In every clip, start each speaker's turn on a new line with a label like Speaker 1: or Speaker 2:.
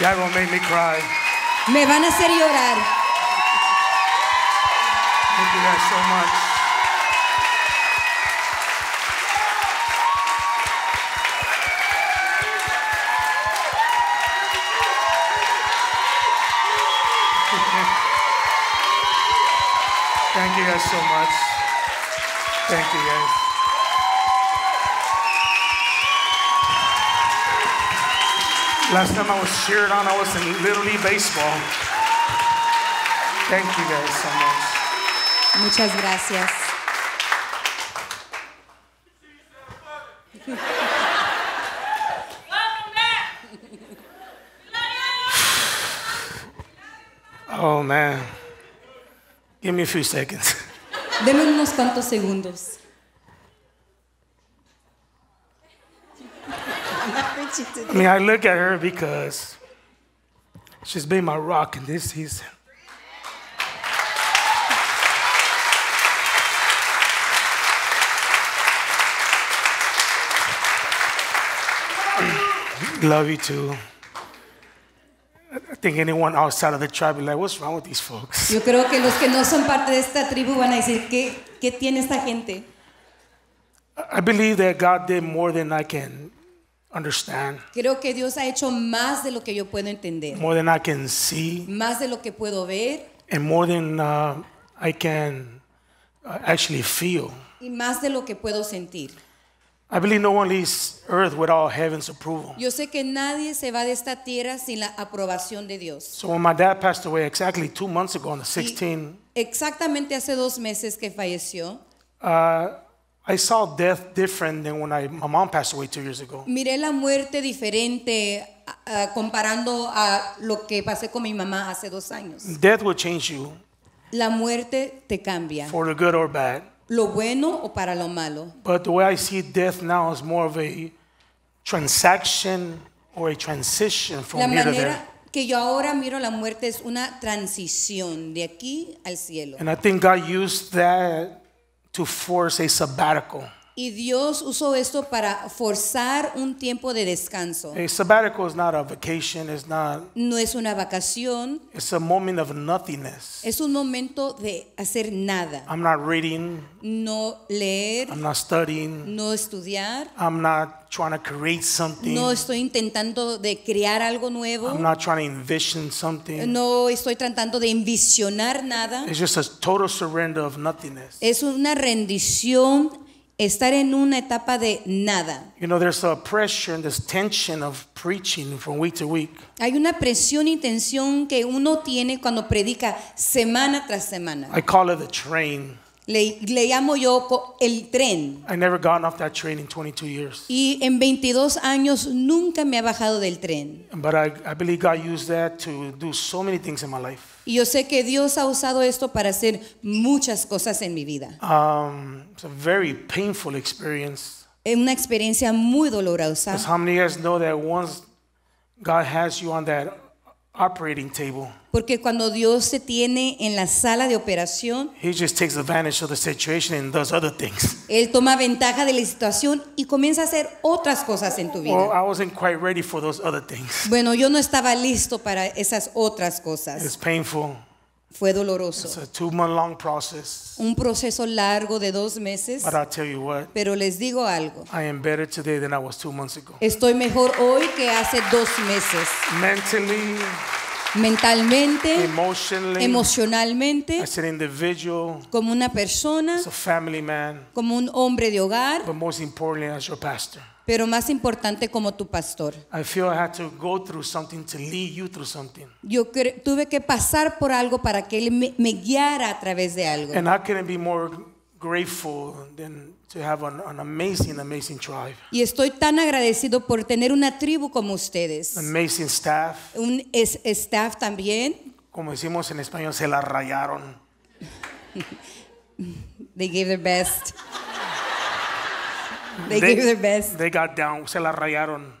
Speaker 1: Y'all gonna make me cry.
Speaker 2: Me van a hacer llorar.
Speaker 1: Thank you guys so much. Thank you guys so much. Thank you guys. Last time I was cheered on, I was in Little League Baseball.
Speaker 2: Thank you guys so much. Muchas gracias.
Speaker 1: oh man. Give me a few seconds.
Speaker 2: Deme unos cuantos segundos. mean, I
Speaker 1: look at her because she's been my rock in this season. Love you too. I think anyone outside of the tribe will be like, what's wrong with these folks?
Speaker 2: Yo creo que los que no son parte de esta tribu van a decir, qué tiene esta gente?
Speaker 1: I believe that God did more than I can understand.
Speaker 2: Creo que Dios ha hecho más de lo que yo puedo entender.
Speaker 1: More than I can see.
Speaker 2: Más de lo que puedo ver.
Speaker 1: And more than uh, I can uh, actually feel.
Speaker 2: Y más de lo que puedo sentir.
Speaker 1: I believe no one leaves earth without heaven's approval.
Speaker 2: Yo sé que nadie se va de esta tierra sin la aprobación de Dios. So
Speaker 1: when my dad passed away exactly two months ago on the 16th.
Speaker 2: Exactamente hace dos meses que falleció.
Speaker 1: Uh, I saw death different than when I, my mom passed away two years ago.
Speaker 2: Miré la muerte diferente comparando a lo que pasé con mi mamá hace dos años. Death will change you. La muerte te cambia. For the good or bad. Lo bueno o para lo malo.
Speaker 1: But the way I see death now is more of a transaction or a transition from la manera here to there.
Speaker 2: que yo ahora miro la muerte es una transición de aquí al cielo. And I
Speaker 1: think God used that to force a sabbatical
Speaker 2: Y Dios usó esto para forzar un tiempo de descanso. A
Speaker 1: sabbatical No es una vacación. Es
Speaker 2: un momento de hacer nada. No leer. No estudiar. No estoy intentando de crear algo nuevo.
Speaker 1: No
Speaker 2: estoy tratando de envisionar nada. Es una rendición estar en una etapa de nada. Hay una presión y tensión que uno tiene cuando predica semana tras semana. I
Speaker 1: call it train.
Speaker 2: Le, llamo yo el tren. Y en 22 años nunca me he bajado del tren. Y yo sé que Dios ha usado esto para hacer muchas cosas en mi vida.
Speaker 1: Um, es una experiencia muy dolorosa. Because how many of once God has you on that
Speaker 2: porque cuando Dios se tiene en la sala de operación,
Speaker 1: Él
Speaker 2: toma ventaja de la situación y comienza a hacer otras cosas en tu vida. Bueno, yo no estaba listo para esas otras cosas. It's painful. Fue doloroso. Un proceso largo de dos meses.
Speaker 1: pero les digo algo.
Speaker 2: Estoy mejor hoy que hace dos meses. mentalmente, emocionalmente, como una persona, como un hombre de hogar, but most importantly as your pastor pero más importante como tu pastor. Yo tuve que pasar por algo para que él me, guiara a través de algo. Y estoy tan agradecido por tener una tribu como ustedes. Amazing staff. Un staff también. Como decimos en español,
Speaker 1: se la rayaron.
Speaker 2: They gave their best.
Speaker 1: They, they, gave their best. They got down, se la rayaron.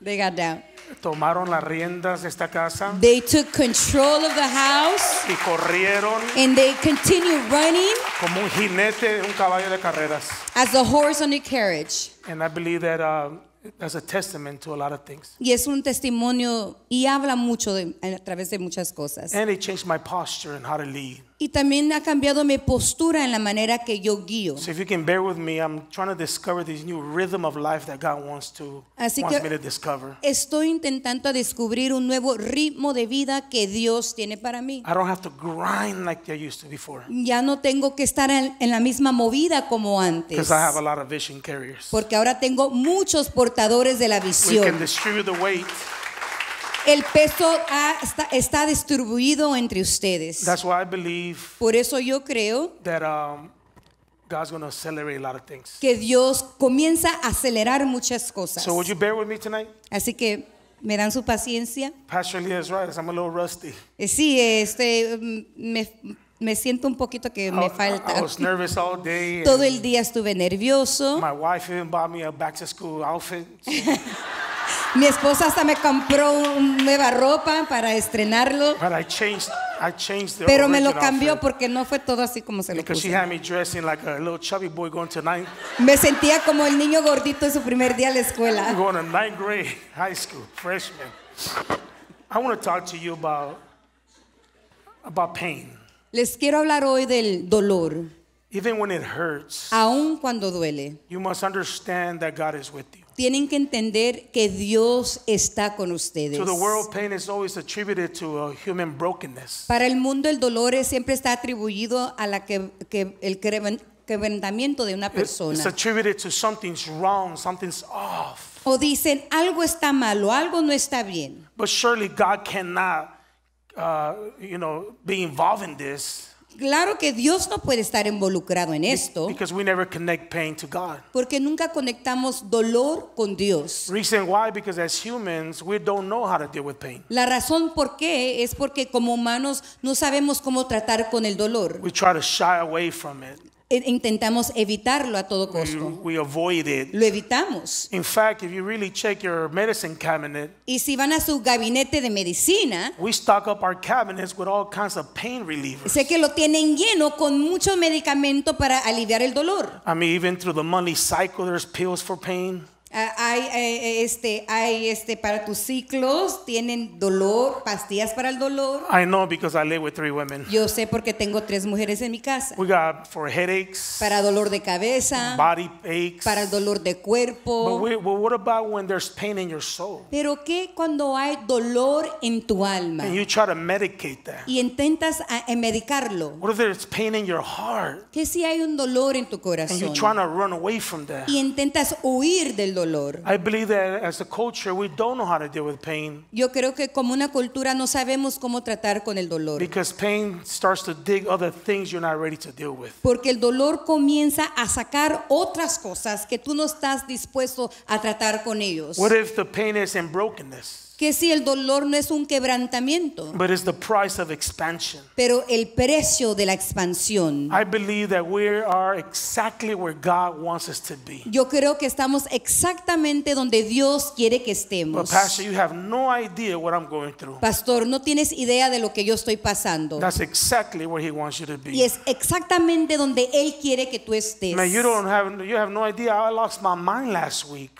Speaker 2: They got down.
Speaker 1: Tomaron las riendas de esta casa.
Speaker 2: They took control of the house. Y
Speaker 1: corrieron. And they continued running. Como un jinete, un caballo de carreras.
Speaker 2: As a horse on a carriage.
Speaker 1: And I believe that uh, that's a testament to a lot of things.
Speaker 2: Y es un testimonio y habla mucho de, a través de muchas cosas. And it changed my posture
Speaker 1: and how to lead.
Speaker 2: Y también ha cambiado mi postura en la manera que yo guío. Así que Estoy intentando descubrir un nuevo ritmo de vida que Dios tiene para mí. Ya no tengo que estar en, la misma movida como antes. Porque ahora tengo muchos portadores de la visión. El peso ha, está, está, distribuido entre ustedes. That's why I believe Por eso yo creo that, um, God's accelerate a lot of things. que Dios comienza a acelerar muchas cosas. So would you bear with me tonight? Así que me dan su paciencia.
Speaker 1: Pastor Leah is right. I'm a little rusty.
Speaker 2: Eh, sí, este, mm, me, me siento un poquito que me I, falta. I was
Speaker 1: nervous all day Todo el
Speaker 2: día estuve nervioso. My
Speaker 1: wife even bought me a back to school outfit.
Speaker 2: Mi esposa hasta me compró una nueva ropa para estrenarlo. But I changed, I changed the Pero me lo cambió porque no fue todo así como se lo puse. She had me dressing like Me sentía como el niño gordito en su primer día de la escuela. Going to ninth grade, high school,
Speaker 1: freshman. I want to talk to you about about
Speaker 2: pain. Les quiero hablar hoy del dolor. Even when it hurts, aun cuando duele, you must understand that God is with you tienen que entender que Dios está con ustedes. the world,
Speaker 1: pain is always attributed to a human brokenness.
Speaker 2: Para el mundo el dolor siempre está atribuido a la que, que el quebrantamiento de una persona. It's
Speaker 1: attributed to something's wrong, something's off.
Speaker 2: O dicen algo está malo,
Speaker 1: algo no está bien. But surely God cannot, uh, you know, be involved in this.
Speaker 2: Claro que Dios no puede estar involucrado en esto. Porque nunca conectamos dolor con Dios. La razón por qué es porque como humanos no sabemos cómo tratar con el dolor. E, intentamos evitarlo a todo costo.
Speaker 1: We, we avoid it. Lo evitamos. In fact, if you really check your medicine cabinet,
Speaker 2: y si van a su gabinete de medicina,
Speaker 1: we stock up our cabinets with all kinds of pain relievers.
Speaker 2: Sé que lo tienen lleno con muchos medicamentos para aliviar el dolor.
Speaker 1: I mean, even through the monthly cycle, there's pills for pain.
Speaker 2: Ah, hay, hay, eh, eh, este, hay este, para tus ciclos, tienen dolor, pastillas para el dolor.
Speaker 1: I know because I live with three women.
Speaker 2: Yo sé porque tengo tres mujeres en mi casa. We got for headaches. Para dolor de cabeza. Body aches. Para el dolor de cuerpo. But we,
Speaker 1: well, what about when there's pain in your soul?
Speaker 2: Pero qué cuando hay dolor en tu alma. And you
Speaker 1: try to medicate that.
Speaker 2: Y intentas a, ah, a eh, medicarlo. What if there's pain in your heart? Que si hay un dolor en tu corazón. And you're trying to run
Speaker 1: away from that. Y
Speaker 2: intentas huir del dolor dolor.
Speaker 1: I believe that as a culture we don't know how to deal with pain.
Speaker 2: Yo creo que como una cultura no sabemos cómo tratar con el dolor.
Speaker 1: Because pain starts to dig other things you're not ready to deal with.
Speaker 2: Porque el dolor comienza a sacar otras cosas que tú no estás dispuesto a tratar con ellos. What
Speaker 1: if the pain is in brokenness?
Speaker 2: que si el dolor no es un quebrantamiento, pero el precio de la expansión. Yo creo que estamos exactamente donde Dios quiere que estemos. pastor, no tienes idea de lo que yo estoy pasando. Y es exactamente donde él quiere que tú estés.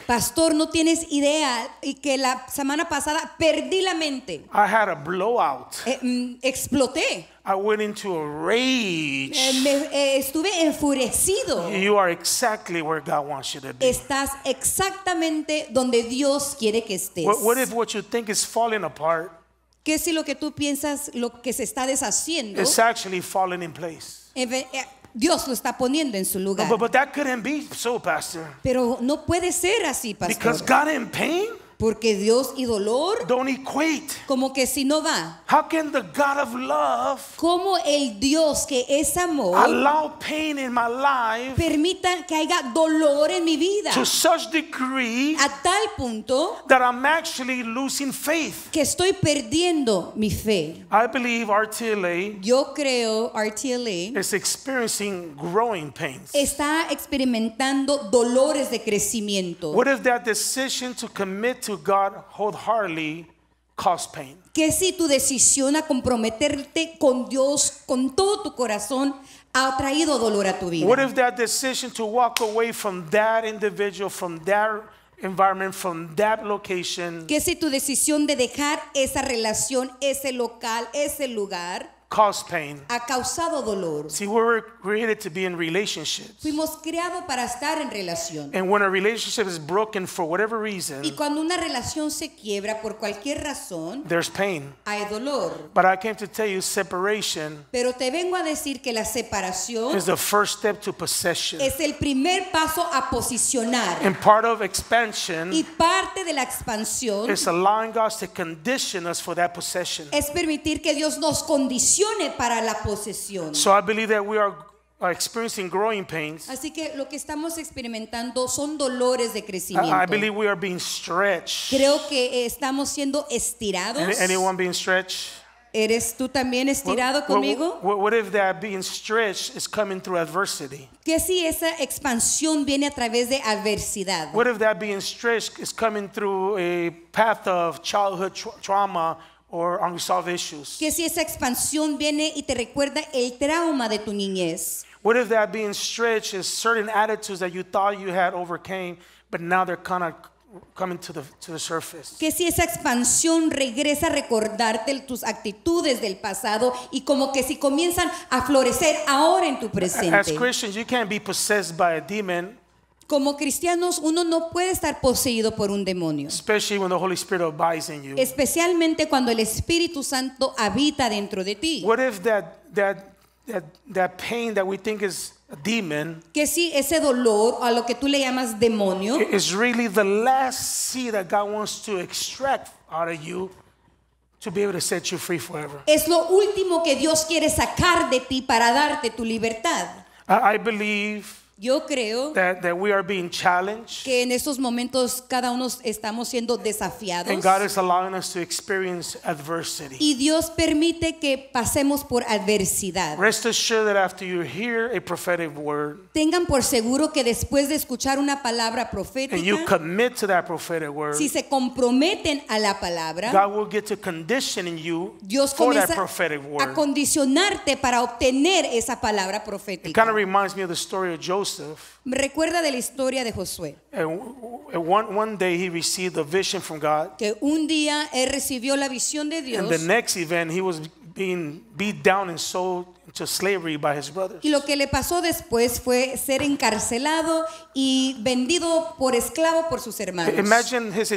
Speaker 2: Pastor, no tienes idea y que la semana pasada pasada perdí la mente. I had a blowout. Eh, mm, exploté. I went into a rage. Eh, me, eh, estuve enfurecido. You are exactly
Speaker 1: where God wants you to be.
Speaker 2: Estás exactamente donde Dios quiere que estés. What, what
Speaker 1: if what you think is falling apart?
Speaker 2: ¿Qué si lo que tú piensas lo que se está deshaciendo? It's
Speaker 1: actually falling in place.
Speaker 2: Eh, eh, Dios lo está poniendo en su lugar. But,
Speaker 1: but that couldn't be so, Pastor.
Speaker 2: Pero no puede ser así, pastor. Because God in pain? Porque Dios y dolor Como que si no va. Como el Dios que es amor permita que haya dolor en mi vida a tal punto
Speaker 1: que estoy perdiendo mi fe. Yo
Speaker 2: creo RTLA Está experimentando dolores de crecimiento. What
Speaker 1: if that decision to commit
Speaker 2: que si tu decisión a comprometerte con Dios con todo tu corazón ha traído dolor a tu vida. What Que si tu decisión de dejar esa relación, ese local, ese lugar
Speaker 1: caused pain. Ha causado dolor. See, we were created to be in relationships.
Speaker 2: Fuimos creados para estar en relación.
Speaker 1: And when a relationship is broken for whatever reason, y
Speaker 2: cuando una relación se quiebra por cualquier razón,
Speaker 1: there's pain.
Speaker 2: Hay dolor.
Speaker 1: But I came to tell you separation.
Speaker 2: Pero te vengo a decir que la separación is the
Speaker 1: first step to possession.
Speaker 2: Es el primer paso a posicionar. And
Speaker 1: part of expansion y
Speaker 2: parte de la expansión is
Speaker 1: allowing God to condition us for that possession.
Speaker 2: Es permitir que Dios nos condicione funcione para la posesión. So
Speaker 1: I believe that we are are experiencing growing pains.
Speaker 2: Así que lo que estamos experimentando son dolores de crecimiento. I, I believe
Speaker 1: we are being stretched.
Speaker 2: Creo que eh, estamos siendo estirados. Any, anyone
Speaker 1: being stretched?
Speaker 2: ¿Eres tú también estirado what, conmigo?
Speaker 1: What, what if that being stretched is coming through adversity?
Speaker 2: ¿Qué si esa expansión viene a través de adversidad? What
Speaker 1: if that being stretched is coming through a path of childhood tra trauma? or unresolved issues.
Speaker 2: Que si esa expansión viene y te recuerda el trauma de tu niñez.
Speaker 1: What if that being stretched is certain attitudes that you thought you had overcame, but now they're kind of coming to the, to the surface?
Speaker 2: Que si esa expansión regresa a recordarte tus actitudes del pasado y como que si comienzan a florecer ahora en tu presente. As Christians, you can't be
Speaker 1: possessed by a demon.
Speaker 2: Como cristianos, uno no puede estar poseído por un demonio. Especialmente cuando el Espíritu Santo habita dentro de ti. What que si ese dolor a lo que tú le llamas demonio is
Speaker 1: really the last
Speaker 2: Es lo último que Dios quiere sacar de ti para darte tu libertad.
Speaker 1: I believe
Speaker 2: yo creo
Speaker 1: que
Speaker 2: en estos momentos cada uno estamos siendo desafiados. Y Dios permite que pasemos por adversidad. tengan por seguro que después de escuchar una palabra profética, si se comprometen a la palabra,
Speaker 1: Dios comienza a
Speaker 2: condicionarte para obtener esa palabra profética. Me recuerda de
Speaker 1: la historia de Josué. one, day he received a vision from God.
Speaker 2: Que un día él recibió la visión de Dios. And the
Speaker 1: next event he was being beat down and sold
Speaker 2: y lo que le pasó después fue ser encarcelado y vendido por esclavo por sus hermanos.
Speaker 1: Imagine his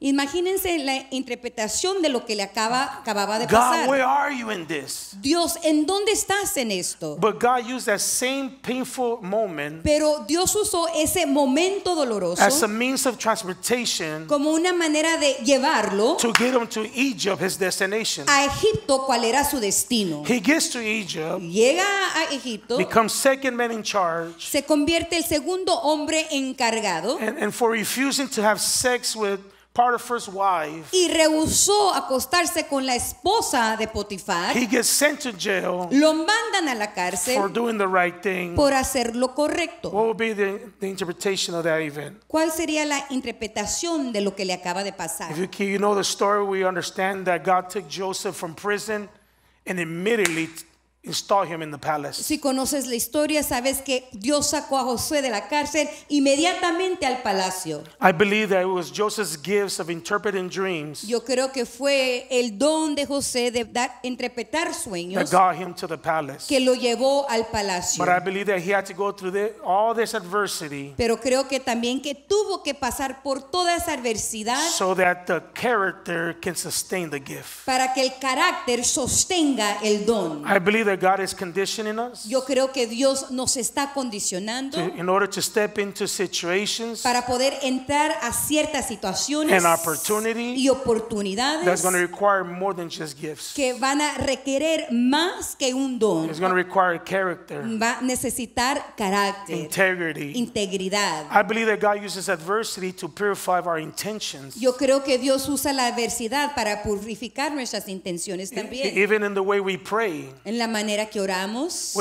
Speaker 2: Imagínense la interpretación de lo que le acababa de pasar. Dios, ¿en dónde estás en esto? Pero Dios usó ese momento doloroso como una manera de llevarlo a Egipto, cuál era su destino
Speaker 1: he gets to Egypt, llega a
Speaker 2: Egipto, becomes
Speaker 1: second man in charge,
Speaker 2: se convierte el segundo hombre encargado, and, and for refusing to have sex with Potiphar's wife, y rehusó acostarse con la esposa de Potifar. He gets
Speaker 1: sent to jail
Speaker 2: lo mandan a la cárcel for
Speaker 1: doing the right thing. por
Speaker 2: hacer lo correcto. What
Speaker 1: would be the, the interpretation of that event?
Speaker 2: ¿Cuál sería la interpretación de lo que le acaba de pasar? If
Speaker 1: you, you know the story, we understand that God took Joseph from prison. and immediately Si
Speaker 2: conoces la historia, sabes que Dios sacó a José de la cárcel inmediatamente al palacio. Yo creo que fue el don de José de dar, interpretar sueños que lo llevó al palacio.
Speaker 1: But I
Speaker 2: Pero creo que también que tuvo que pasar por toda esa adversidad para que el carácter sostenga el don
Speaker 1: that God is conditioning us.
Speaker 2: Yo creo que Dios nos está condicionando. To,
Speaker 1: in order to step into situations.
Speaker 2: Para poder entrar a ciertas situaciones. And
Speaker 1: opportunity. Y oportunidades. That's going to require more than just gifts.
Speaker 2: Que van a requerir más que un don. It's going to
Speaker 1: require character.
Speaker 2: Va a necesitar carácter.
Speaker 1: Integrity.
Speaker 2: Integridad.
Speaker 1: I believe that God uses adversity to purify our intentions. Yo
Speaker 2: creo que Dios usa la adversidad para purificar nuestras intenciones también.
Speaker 1: Even in the way we pray.
Speaker 2: En la manera manera que oramos?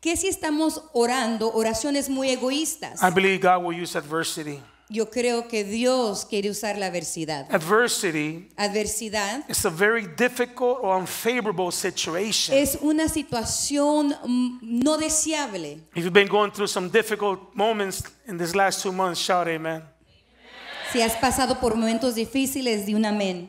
Speaker 2: ¿Qué si estamos orando oraciones muy egoístas? I
Speaker 1: believe God will use adversity.
Speaker 2: Yo creo que Dios quiere usar la adversidad.
Speaker 1: Adversity
Speaker 2: adversidad
Speaker 1: it's a very difficult or unfavorable situation.
Speaker 2: es una situación mm, no deseable.
Speaker 1: If you've been going through some difficult moments in these last two months, shout
Speaker 2: amen. Si has pasado por momentos difíciles, di un amén.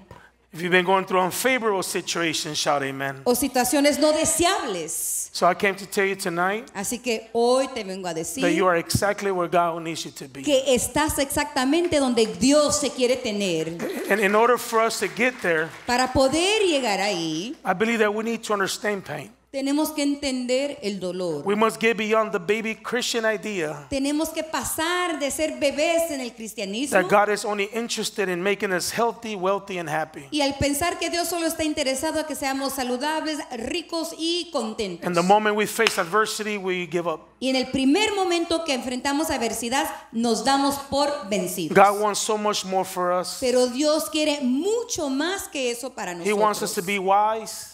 Speaker 1: If you've been going through unfavorable situations, shout amen.
Speaker 2: O situaciones no deseables. So I came to tell you tonight Así que hoy te vengo a decir that you are
Speaker 1: exactly where God needs you to be.
Speaker 2: que estás exactamente donde Dios se quiere tener.
Speaker 1: And in order for us to get there,
Speaker 2: para poder llegar ahí,
Speaker 1: I believe that we need to understand pain.
Speaker 2: Tenemos que entender el dolor. Tenemos que pasar de ser bebés en el cristianismo y al pensar que Dios solo está interesado a que seamos saludables, ricos y contentos. Y en el primer momento que enfrentamos adversidad, nos damos por vencidos. Pero Dios quiere mucho más que eso para nosotros.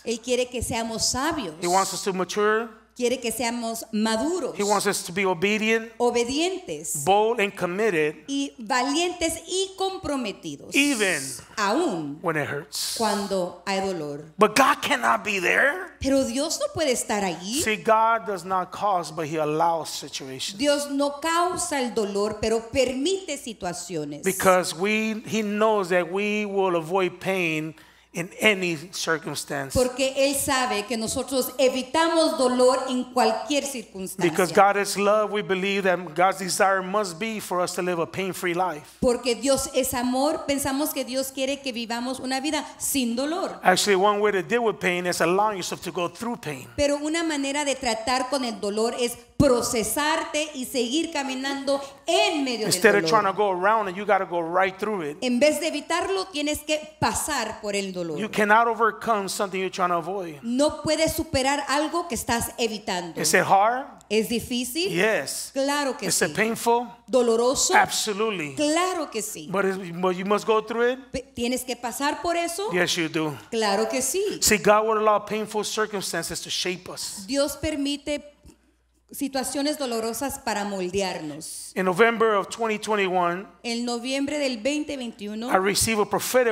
Speaker 2: Él quiere que seamos sabios. He
Speaker 1: wants us to mature.
Speaker 2: Quiere que seamos maduros.
Speaker 1: He wants us to be obedient,
Speaker 2: obedientes,
Speaker 1: bold and committed,
Speaker 2: y valientes y comprometidos. Even aún
Speaker 1: when it hurts.
Speaker 2: cuando hay dolor.
Speaker 1: But God cannot be there.
Speaker 2: Pero Dios no puede estar allí.
Speaker 1: See, God does not cause, but He allows situations.
Speaker 2: Dios no causa el dolor, pero permite situaciones.
Speaker 1: Because we, He knows that we will avoid pain In any circumstance.
Speaker 2: Porque él sabe que nosotros evitamos dolor en cualquier circunstancia. Because
Speaker 1: God is love, we believe that God's desire must be for us to live a pain-free life.
Speaker 2: Porque Dios es amor, pensamos que Dios quiere que vivamos una vida sin dolor.
Speaker 1: Actually, one way to deal with pain is allowing yourself to go through pain.
Speaker 2: Pero una manera de tratar con el dolor es procesarte y seguir caminando en medio del
Speaker 1: dolor.
Speaker 2: En vez de evitarlo, tienes que pasar por el dolor. No puedes superar algo que estás evitando. ¿Es difícil? Yes. Claro que sí.
Speaker 1: ¿Doloroso? Absolutely.
Speaker 2: Claro que sí.
Speaker 1: you must go through
Speaker 2: it? ¿Tienes que pasar por eso? Claro que sí. Dios permite situaciones dolorosas para moldearnos.
Speaker 1: In November of 2021,
Speaker 2: en noviembre del 2021, I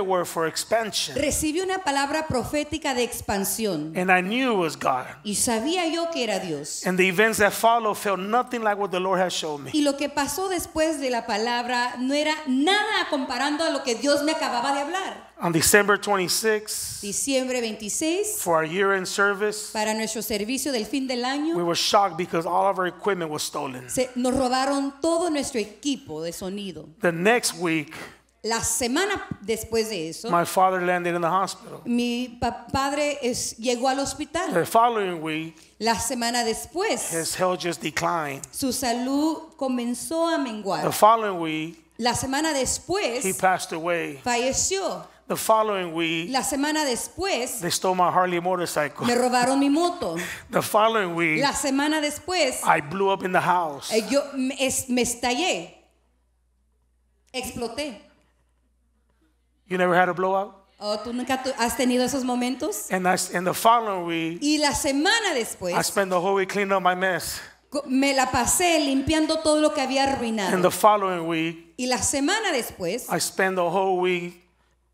Speaker 1: word for expansion.
Speaker 2: Recibí una palabra profética de expansión. And I knew it was God. Y sabía yo que era Dios. Y lo que pasó después de la palabra no era nada comparando a lo que Dios me acababa de hablar.
Speaker 1: On December 26,
Speaker 2: diciembre 26,
Speaker 1: for our year-end service,
Speaker 2: para nuestro servicio del fin del año, we
Speaker 1: were shocked because all of our equipment was stolen.
Speaker 2: Se, nos robaron todo nuestro equipo de sonido.
Speaker 1: The next week,
Speaker 2: la semana después de eso, my
Speaker 1: father landed in the hospital.
Speaker 2: Mi pa padre es, llegó al hospital. The
Speaker 1: following week,
Speaker 2: la semana después, his
Speaker 1: health just declined.
Speaker 2: Su salud comenzó a menguar. The
Speaker 1: following week,
Speaker 2: la semana después, he
Speaker 1: passed away.
Speaker 2: Falleció.
Speaker 1: The following week,
Speaker 2: la semana después, they Me robaron mi moto.
Speaker 1: The following week, la
Speaker 2: semana después, I
Speaker 1: blew up in the house.
Speaker 2: Eh, yo me, estallé. Exploté.
Speaker 1: You never had a blowout?
Speaker 2: Oh, nunca has tenido esos momentos?
Speaker 1: the following week,
Speaker 2: y la semana después, I
Speaker 1: spent the whole week cleaning up my mess.
Speaker 2: Me la pasé limpiando todo lo que había arruinado. And
Speaker 1: the following week,
Speaker 2: y la semana después, I
Speaker 1: spent the whole week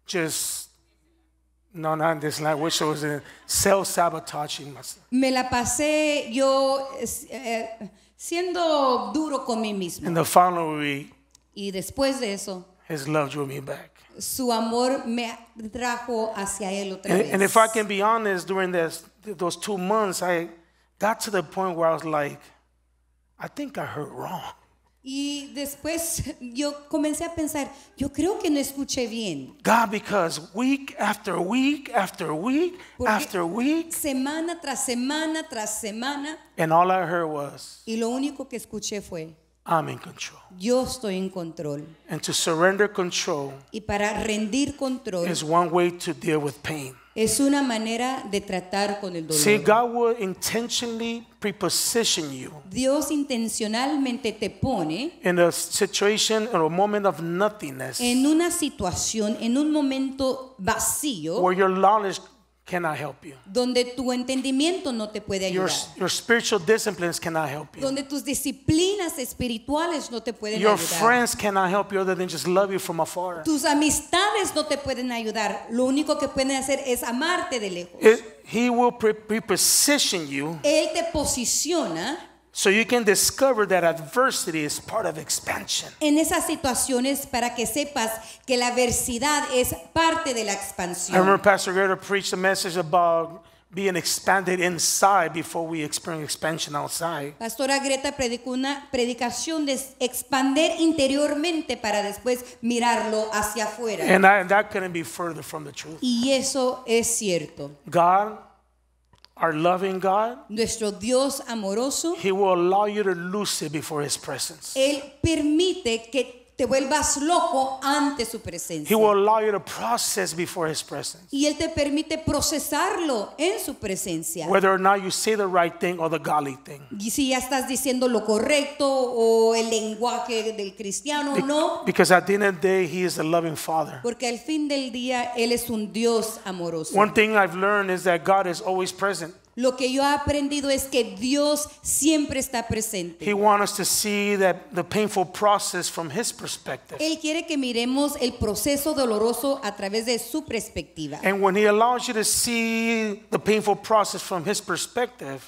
Speaker 1: just no, not this language. So it was a self-sabotaging myself.
Speaker 2: Me la pasé yo eh, siendo duro con mí mismo. In the
Speaker 1: following week,
Speaker 2: y después de eso,
Speaker 1: his love drew me back.
Speaker 2: Su amor me trajo hacia él otra and, vez. And if
Speaker 1: I can be honest, during this, those two months, I got to the point where I was like, I think I hurt wrong.
Speaker 2: Y después yo comencé a pensar, yo creo que no escuché bien. God, because week after week after week Porque after week, semana tras semana tras semana, and all
Speaker 1: I heard was,
Speaker 2: y lo único que escuché fue,
Speaker 1: I'm in control. Yo estoy en control. And to surrender control
Speaker 2: y para rendir control is
Speaker 1: one way to deal with pain.
Speaker 2: Es una manera de tratar con el dolor. See, God
Speaker 1: will intentionally preposition you Dios
Speaker 2: intencionalmente te pone
Speaker 1: in a situation or a moment of nothingness en
Speaker 2: una situación, en un momento vacío where
Speaker 1: your knowledge cannot help you.
Speaker 2: Donde tu entendimiento no te puede ayudar. Your,
Speaker 1: your spiritual disciplines cannot help you.
Speaker 2: Donde tus disciplinas espirituales no te pueden your ayudar. Your
Speaker 1: friends cannot help you other than just love you from afar. Tus
Speaker 2: amistades no te pueden ayudar. Lo único que pueden hacer es amarte de lejos.
Speaker 1: It, he will pre, pre position you.
Speaker 2: Él te posiciona
Speaker 1: So you can discover that adversity is part of expansion.
Speaker 2: En esas situaciones para que sepas que la adversidad es parte de la expansión. I remember
Speaker 1: Pastor Greta preached a message about being expanded inside before we experience expansion outside.
Speaker 2: Pastora Greta predicó una predicación de expander interiormente para después mirarlo hacia afuera. And
Speaker 1: I, that couldn't be further from the truth.
Speaker 2: Y eso
Speaker 1: es cierto. God our loving God, nuestro Dios amoroso, He will allow you to lose it before His presence.
Speaker 2: Él permite que te vuelvas loco ante su presencia.
Speaker 1: He will allow you to process before his presence.
Speaker 2: Y él te permite procesarlo en su presencia. Whether
Speaker 1: or not you say the right thing or the godly thing.
Speaker 2: Y si ya estás diciendo lo correcto o el lenguaje del cristiano o no.
Speaker 1: Because at the end of the day he is a loving father.
Speaker 2: Porque al fin del día él es un Dios amoroso. One
Speaker 1: thing I've learned is that God is always present.
Speaker 2: Lo que yo he aprendido es que Dios siempre está presente. Él quiere que miremos el proceso doloroso a través de su perspectiva.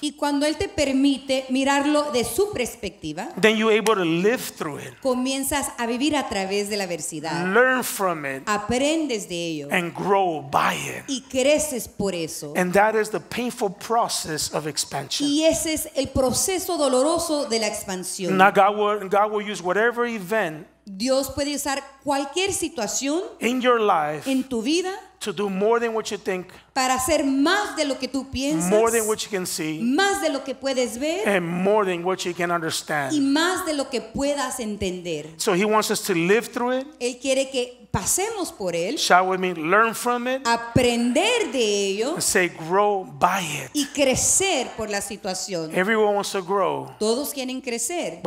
Speaker 2: Y cuando él te permite mirarlo de su perspectiva. Comienzas a vivir a través de la adversidad. Aprendes de ello. Y creces por eso. And
Speaker 1: painful process
Speaker 2: y ese es el proceso doloroso de la expansión. Dios puede usar cualquier situación
Speaker 1: en
Speaker 2: tu vida para hacer más de lo que tú piensas,
Speaker 1: más
Speaker 2: de lo que puedes ver, y más de lo que puedas entender.
Speaker 1: So he wants us to live
Speaker 2: through it. Él quiere que pasemos por él. Aprender de ello. Y crecer por la situación. Todos quieren crecer.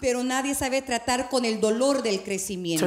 Speaker 2: Pero nadie sabe tratar con el dolor del crecimiento.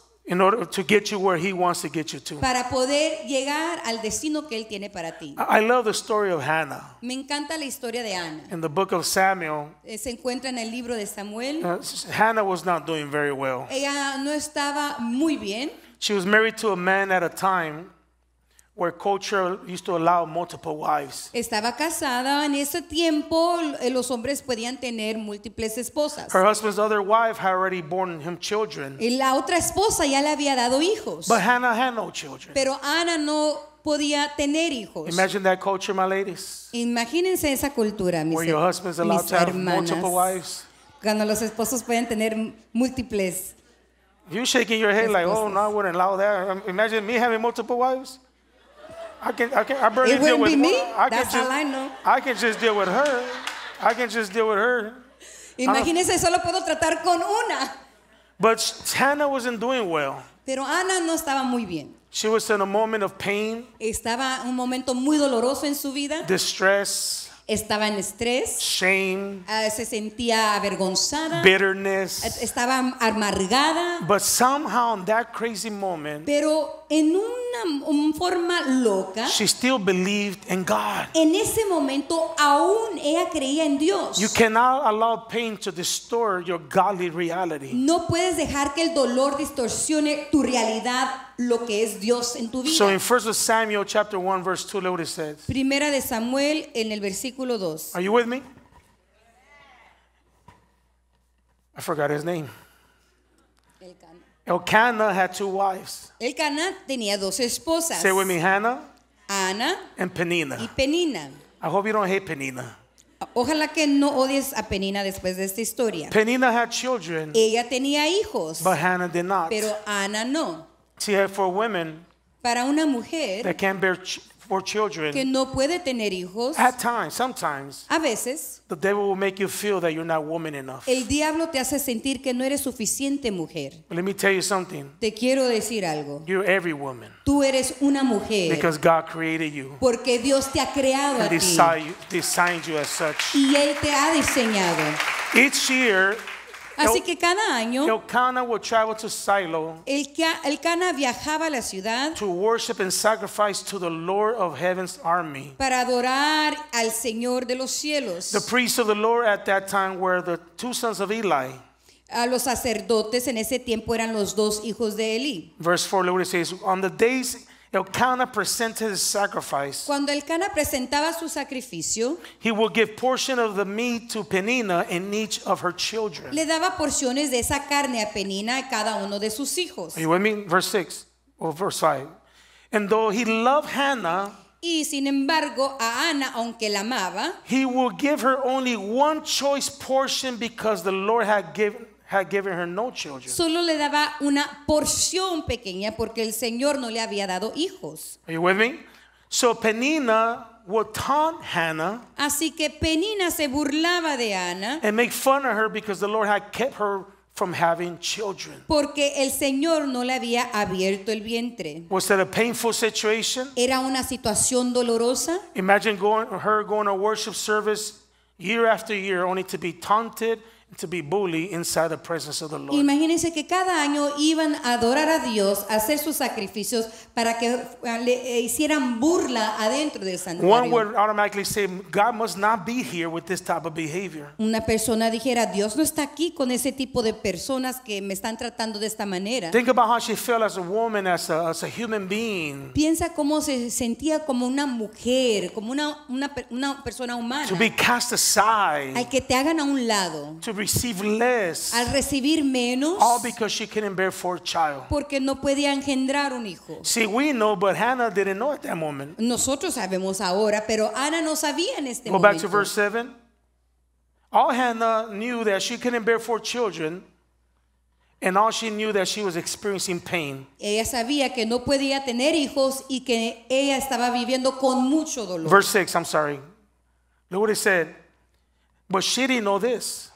Speaker 1: in order to get you where he wants to get you to. Para
Speaker 2: poder llegar al destino que él tiene para ti. I
Speaker 1: love the story of Hannah.
Speaker 2: Me encanta la historia de Ana.
Speaker 1: In the book of Samuel.
Speaker 2: Eh, se encuentra en el libro de Samuel. Uh,
Speaker 1: Hannah was not doing very well.
Speaker 2: Ella no estaba muy bien.
Speaker 1: She was married to a man at a time. Where culture used to allow multiple wives.
Speaker 2: Estaba casada en ese tiempo eh, los hombres podían tener múltiples esposas.
Speaker 1: Her husband's other wife had already born him children.
Speaker 2: Y la otra esposa ya le había dado hijos. But
Speaker 1: Hannah had no children.
Speaker 2: Pero Ana no podía tener hijos.
Speaker 1: Imagine that culture, my ladies.
Speaker 2: Imagínense esa cultura, mis, Where your husband's allowed to have multiple wives. Cuando los esposos pueden tener múltiples. You shaking your head esposas. like, oh no,
Speaker 1: I wouldn't allow that. Imagine me having multiple
Speaker 2: wives. I can, I can, I barely it deal with. me. I That's just, all I know.
Speaker 1: I can just deal with her. I can just deal with her.
Speaker 2: Imagínese, solo puedo tratar con una.
Speaker 1: But Hannah wasn't doing well.
Speaker 2: Pero Ana no estaba muy bien. She was in a moment of pain. Estaba un momento muy doloroso en su vida. Distress. Estaba en estrés. Shame. Uh, se sentía avergonzada.
Speaker 1: Bitterness.
Speaker 2: Estaba amargada.
Speaker 1: But somehow in that crazy moment.
Speaker 2: Pero en una forma loca.
Speaker 1: She still believed in God.
Speaker 2: En ese momento aún ella creía en Dios.
Speaker 1: You cannot allow pain to distort your godly reality.
Speaker 2: No puedes dejar que el dolor distorsione tu realidad lo que es Dios en tu vida. So in
Speaker 1: 1 Samuel chapter 1 verse 2 look what it says.
Speaker 2: Primera de Samuel en el versículo 2.
Speaker 1: Are you with me? I forgot his name. Elkanah had two wives.
Speaker 2: Elkanah tenía dos esposas. Say
Speaker 1: with me, Hannah. Ana. And Penina. Y Penina. I hope you don't hate Penina.
Speaker 2: Ojalá que no odies a Penina después de esta historia.
Speaker 1: Penina had children.
Speaker 2: Ella tenía hijos. But
Speaker 1: Hannah did not. Pero
Speaker 2: Ana no.
Speaker 1: See, for women.
Speaker 2: Para una mujer. That
Speaker 1: can't bear or children, que
Speaker 2: no puede tener hijos, at
Speaker 1: times, sometimes,
Speaker 2: a veces,
Speaker 1: the devil will make you feel that you're not woman enough.
Speaker 2: el diablo te hace sentir que no eres suficiente mujer. let me tell you something. Te quiero decir algo. You're every woman. Tú eres una mujer. Because
Speaker 1: God created you.
Speaker 2: Porque Dios te ha creado a ti. Designed
Speaker 1: you, designed you as
Speaker 2: such. Y él te ha diseñado. Each year, Así que cada año Elkanah would travel to Silo Elcana viajaba a la ciudad to worship
Speaker 1: and sacrifice to the Lord of heaven's army.
Speaker 2: Para adorar al Señor de los cielos. The
Speaker 1: priests of the Lord at that time were the two sons of Eli.
Speaker 2: A ah, los sacerdotes en ese tiempo eran los dos hijos de Eli.
Speaker 1: Verse 4 Luke says on the days El Cana presented his sacrifice.
Speaker 2: Cuando el Cana presentaba su sacrificio, he would
Speaker 1: give portion of the meat to Penina and each of her children.
Speaker 2: Le daba porciones de esa carne a Penina a cada uno de sus hijos. you
Speaker 1: with me? Verse 6 or verse 5. And though he loved Hannah,
Speaker 2: Y sin embargo, a Ana, aunque la amaba, he
Speaker 1: would give her only one choice portion because the Lord had given had given her no children.
Speaker 2: Solo le daba una porción pequeña porque el Señor no le había dado hijos.
Speaker 1: Are you with me? So Penina would taunt Hannah.
Speaker 2: Así que Penina se burlaba de Ana.
Speaker 1: And make fun of her because the Lord had kept her from having children.
Speaker 2: Porque el Señor no le había abierto el vientre.
Speaker 1: Was that a painful situation? Era una
Speaker 2: situación dolorosa.
Speaker 1: Imagine going, her going to worship service year after year only to be taunted to inside the presence of the Lord.
Speaker 2: Imagínense que cada año iban a adorar a Dios, a hacer sus sacrificios para que eh, le eh, hicieran burla adentro del santuario. One would
Speaker 1: automatically say, God must not be here with this type of behavior.
Speaker 2: Una persona dijera, Dios no está aquí con ese tipo de personas que me están tratando de esta manera. Piensa cómo se sentía como una mujer, como una una, persona humana. To be
Speaker 1: cast aside. Hay
Speaker 2: que te hagan a un lado. receive less, al recibir menos, all because she couldn't bear forth child. porque no podía engendrar un hijo.
Speaker 1: See, we know, but Hannah didn't know at that moment.
Speaker 2: Nosotros sabemos ahora, pero Ana no sabía en este Go momento. back to verse
Speaker 1: 7. All Hannah knew that she couldn't bear four children. And all she knew that she was experiencing pain.
Speaker 2: Ella sabía que no podía tener hijos y que ella estaba viviendo con mucho dolor.
Speaker 1: Verse 6, I'm sorry. Look what it said. But she didn't know this.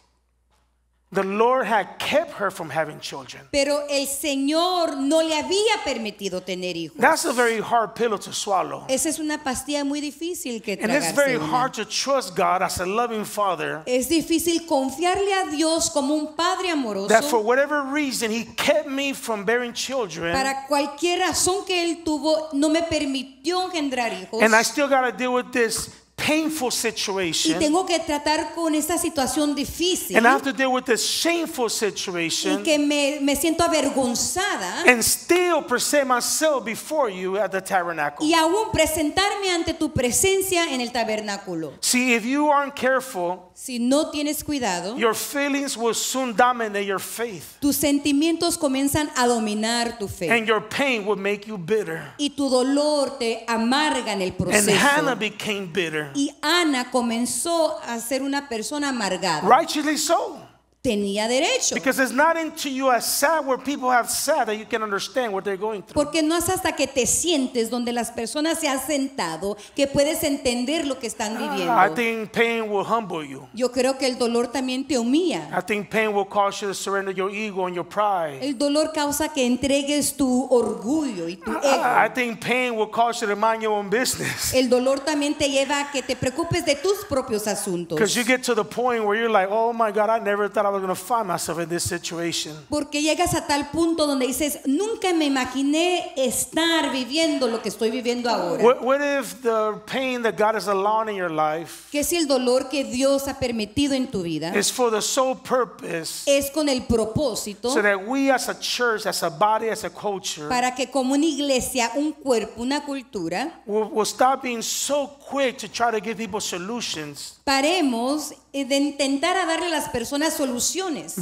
Speaker 1: The Lord had kept her from having children.
Speaker 2: Pero el Señor no le había permitido tener hijos. That's a
Speaker 1: very hard pill to swallow.
Speaker 2: Esa es una pastilla muy difícil que tragarse. And it's very hard
Speaker 1: to trust God as a loving father.
Speaker 2: Es difícil confiarle a Dios como un padre amoroso. That for
Speaker 1: whatever reason he kept me from bearing children. Para
Speaker 2: cualquier razón que él tuvo no me permitió engendrar hijos. And I
Speaker 1: still got to deal with this painful situation. Y tengo
Speaker 2: que tratar con esta situación difícil. And I have
Speaker 1: to deal with this shameful situation. Y
Speaker 2: que me, me siento avergonzada.
Speaker 1: And still present myself before you at the tabernacle.
Speaker 2: Y aún presentarme ante tu presencia en el tabernáculo.
Speaker 1: See, if you aren't
Speaker 2: careful, si no tienes cuidado, your feelings will soon dominate your faith. Tus sentimientos comienzan a dominar tu fe. And your pain will make you bitter. Y tu dolor te amarga en el proceso. And Hannah
Speaker 1: became bitter. Y
Speaker 2: Ana comenzó a ser una persona amargada. Righteously so tenía derecho. Because it's not until you are sad
Speaker 1: where people have sad that you can understand what they're going through.
Speaker 2: Porque no es hasta que te sientes donde las personas se han sentado que puedes entender lo que están viviendo. I
Speaker 1: think pain will humble you.
Speaker 2: Yo creo que el dolor también te humilla.
Speaker 1: I think pain will cause you to surrender your ego
Speaker 2: and your pride. El dolor causa que entregues tu orgullo y tu ego. I
Speaker 1: think pain will cause you to mind your own business.
Speaker 2: El dolor también te lleva a que te preocupes de tus propios asuntos. Because
Speaker 1: you get to the point where you're like, "Oh my god, I never thought I never going to find myself in this situation.
Speaker 2: Porque llegas a tal punto donde dices, nunca me imaginé estar viviendo lo que estoy viviendo ahora. What,
Speaker 1: what if the pain that God is allowing in your life?
Speaker 2: ¿Qué si el dolor que Dios ha permitido en tu vida is
Speaker 1: for the sole purpose.
Speaker 2: Es con el propósito. So that
Speaker 1: we as a church, as a body, as a culture. Para
Speaker 2: que como una iglesia, un cuerpo, una cultura. Will, will stop being so quick to try to give people solutions. Paremos eh, de intentar darle a las personas soluciones.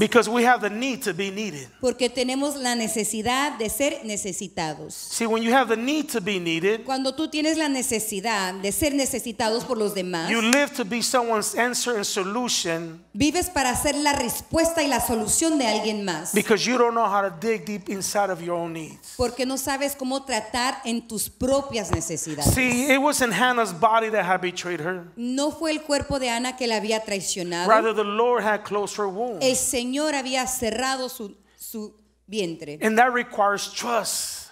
Speaker 2: Porque tenemos la necesidad de ser necesitados. cuando tú tienes la necesidad de ser necesitados por los demás, Vives para ser la respuesta y la solución de alguien más. Porque no sabes cómo tratar en tus propias necesidades. No fue el cuerpo de Ana que la había traicionado the
Speaker 1: Lord had closed her El
Speaker 2: Señor había cerrado su, vientre.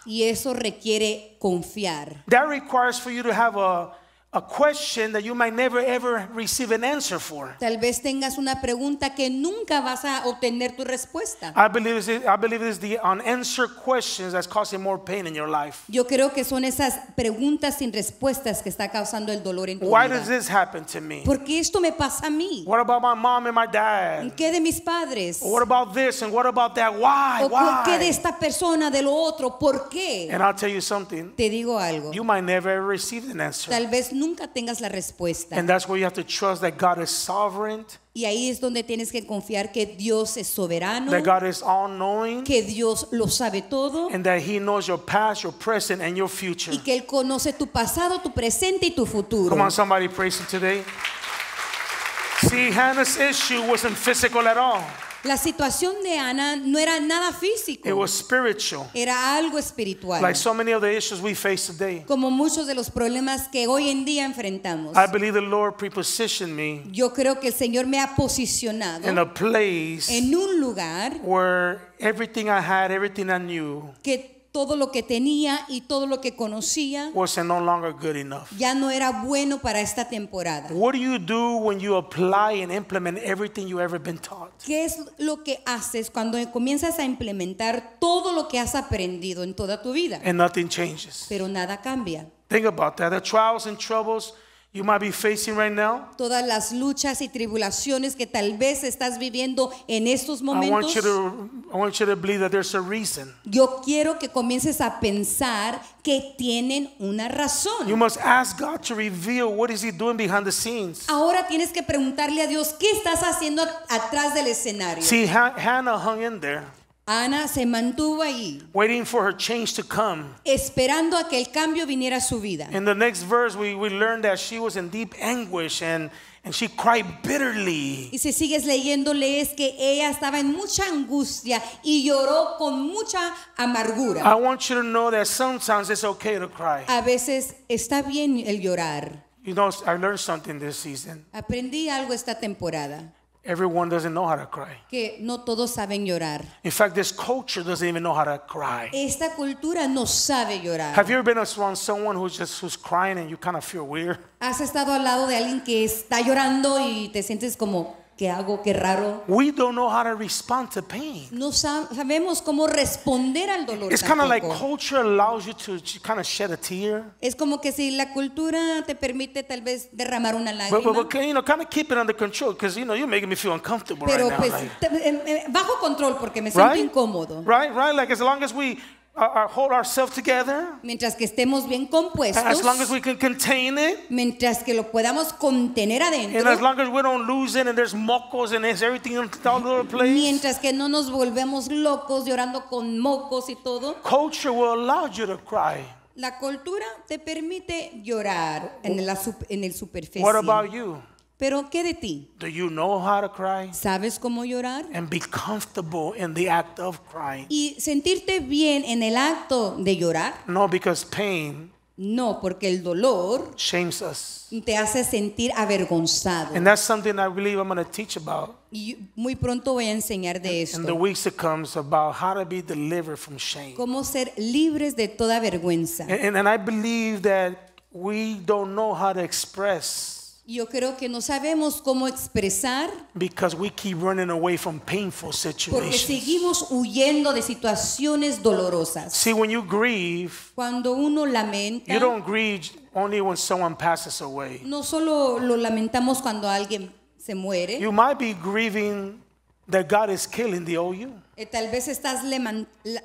Speaker 2: Y eso requiere confiar.
Speaker 1: That requires for you to have a a question that you might never ever receive an answer for.
Speaker 2: Tal vez tengas una pregunta que nunca vas a obtener tu respuesta. I
Speaker 1: believe it's, I believe it's the unanswered questions that's causing more pain in your life.
Speaker 2: Yo creo que son esas preguntas sin respuestas que está causando el dolor en tu vida. Why does
Speaker 1: this happen to me? ¿Por qué esto me pasa a mí? What about my mom and my dad?
Speaker 2: ¿Qué de mis padres? What
Speaker 1: about this and what about that?
Speaker 2: Why? ¿O Why? ¿Qué de esta persona, de lo otro? ¿Por qué? And I'll
Speaker 1: tell you something. Te digo algo. You might never receive an answer. Tal
Speaker 2: vez nunca tengas la respuesta. And that's
Speaker 1: where you have to trust that God is sovereign.
Speaker 2: Y ahí es donde tienes que confiar que Dios es soberano, that God is all knowing, que Dios lo sabe todo, and that he knows your past, your present and your future. y que él conoce tu pasado, tu presente y tu futuro. Come on,
Speaker 1: somebody praise him today. See, Hannah's issue wasn't physical at all.
Speaker 2: La situación de Ana no era nada físico. Era algo espiritual. Como muchos de los problemas que hoy en día enfrentamos. Yo creo que el Señor me ha posicionado. En un lugar. Where everything I had, everything todo lo Que todo lo que tenía y todo lo que conocía ya no era bueno para esta temporada. ¿Qué es lo que haces cuando comienzas a implementar todo lo que has aprendido en toda tu vida? And Pero nada cambia.
Speaker 1: Think about that. The trials and troubles
Speaker 2: todas las luchas y tribulaciones que tal vez estás viviendo en estos momentos, yo quiero que comiences a pensar que tienen una razón. Ahora tienes que preguntarle a Dios qué estás haciendo atrás del escenario. Ana se mantuvo ahí.
Speaker 1: Waiting for her change to come.
Speaker 2: Esperando a que el cambio viniera a su vida. In
Speaker 1: the next verse we, we learn that she was in deep anguish and And she cried bitterly.
Speaker 2: Y si sigues leyendo, lees que ella estaba en mucha angustia y lloró con mucha amargura. I
Speaker 1: want you to know that sometimes it's okay to cry.
Speaker 2: A veces está bien el llorar.
Speaker 1: You know, I learned something this season.
Speaker 2: Aprendí algo esta temporada.
Speaker 1: Everyone doesn't know how to cry.
Speaker 2: Que no todos saben llorar.
Speaker 1: In fact, this culture doesn't even know how to cry.
Speaker 2: Esta cultura no sabe llorar. Have
Speaker 1: you ever been around someone who's just who's crying and you kind of feel weird?
Speaker 2: ¿Has estado al lado de alguien que está llorando y te sientes como
Speaker 1: ¿Qué hago? ¿Qué raro? We don't know how to respond to pain.
Speaker 2: No sabemos cómo responder al dolor. It's kind of like
Speaker 1: culture allows you to kind of shed a tear.
Speaker 2: Es como que si la cultura te permite tal vez derramar una lágrima. But,
Speaker 1: but, but you know, kind of keep it under control because you know you're making me feel uncomfortable Pero right pues, now.
Speaker 2: Pero like. Em, em, bajo control porque me siento right? incómodo.
Speaker 1: Right, right, like as long as we Uh, uh, hold ourselves together.
Speaker 2: Mientras que estemos bien compuestos. As long as we can contain it. Mientras que lo podamos contener adentro. And as long
Speaker 1: as we don't lose it and there's mocos and there's everything all over the place. Mientras
Speaker 2: que no nos volvemos locos llorando con mocos y todo. Culture will allow you to cry. La cultura te permite llorar en, la, en el superficie. What about you? Pero ¿qué de ti? Do you know how to cry? ¿Sabes cómo llorar? And be comfortable in the act of crying. Y sentirte bien en el acto de llorar? No, because pain No, porque el dolor shames us. te hace sentir avergonzado. And that's something I believe I'm going to teach about. Y muy pronto voy a enseñar de esto. In the weeks that comes
Speaker 1: about how to be delivered from shame.
Speaker 2: Cómo ser libres de toda vergüenza. And, and,
Speaker 1: and I believe that we don't know how to express
Speaker 2: Yo creo que no sabemos cómo expresar
Speaker 1: porque
Speaker 2: seguimos huyendo de situaciones dolorosas. Cuando uno lamenta, no solo lo lamentamos cuando alguien se muere, eh, tal vez estás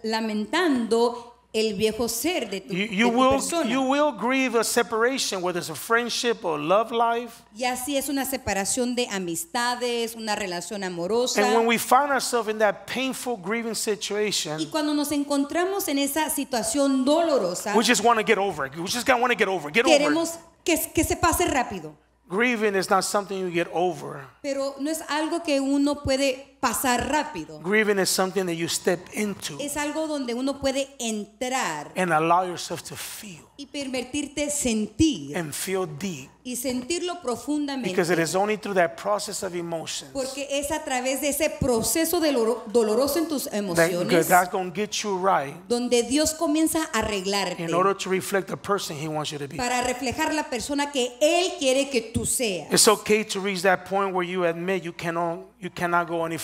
Speaker 2: lamentando el viejo ser de tu, you, you de tu will, persona. You
Speaker 1: will grieve a separation, whether it's a friendship or love life.
Speaker 2: Y así es una separación de amistades, una relación amorosa. And when we
Speaker 1: find ourselves in that painful, grieving situation, y
Speaker 2: cuando nos encontramos en esa situación dolorosa, we
Speaker 1: just want to get over it. We just want to get over it. Get queremos
Speaker 2: over it. Que, que se pase rápido.
Speaker 1: Grieving is not something you get over.
Speaker 2: Pero no es algo que uno puede pasar rápido.
Speaker 1: Grieving is something that you step into Es
Speaker 2: algo donde uno puede entrar
Speaker 1: and allow yourself to feel
Speaker 2: y permitirte sentir
Speaker 1: and feel deep
Speaker 2: y sentirlo profundamente because it is
Speaker 1: only through that
Speaker 2: process of emotions porque es a través de ese proceso doloroso en tus that emociones
Speaker 1: God's get you right
Speaker 2: donde Dios comienza a arreglarte in order
Speaker 1: to reflect the person He wants you to be. para
Speaker 2: reflejar la persona que Él quiere que tú seas.
Speaker 1: It's okay to reach that point where you admit you cannot, you cannot go any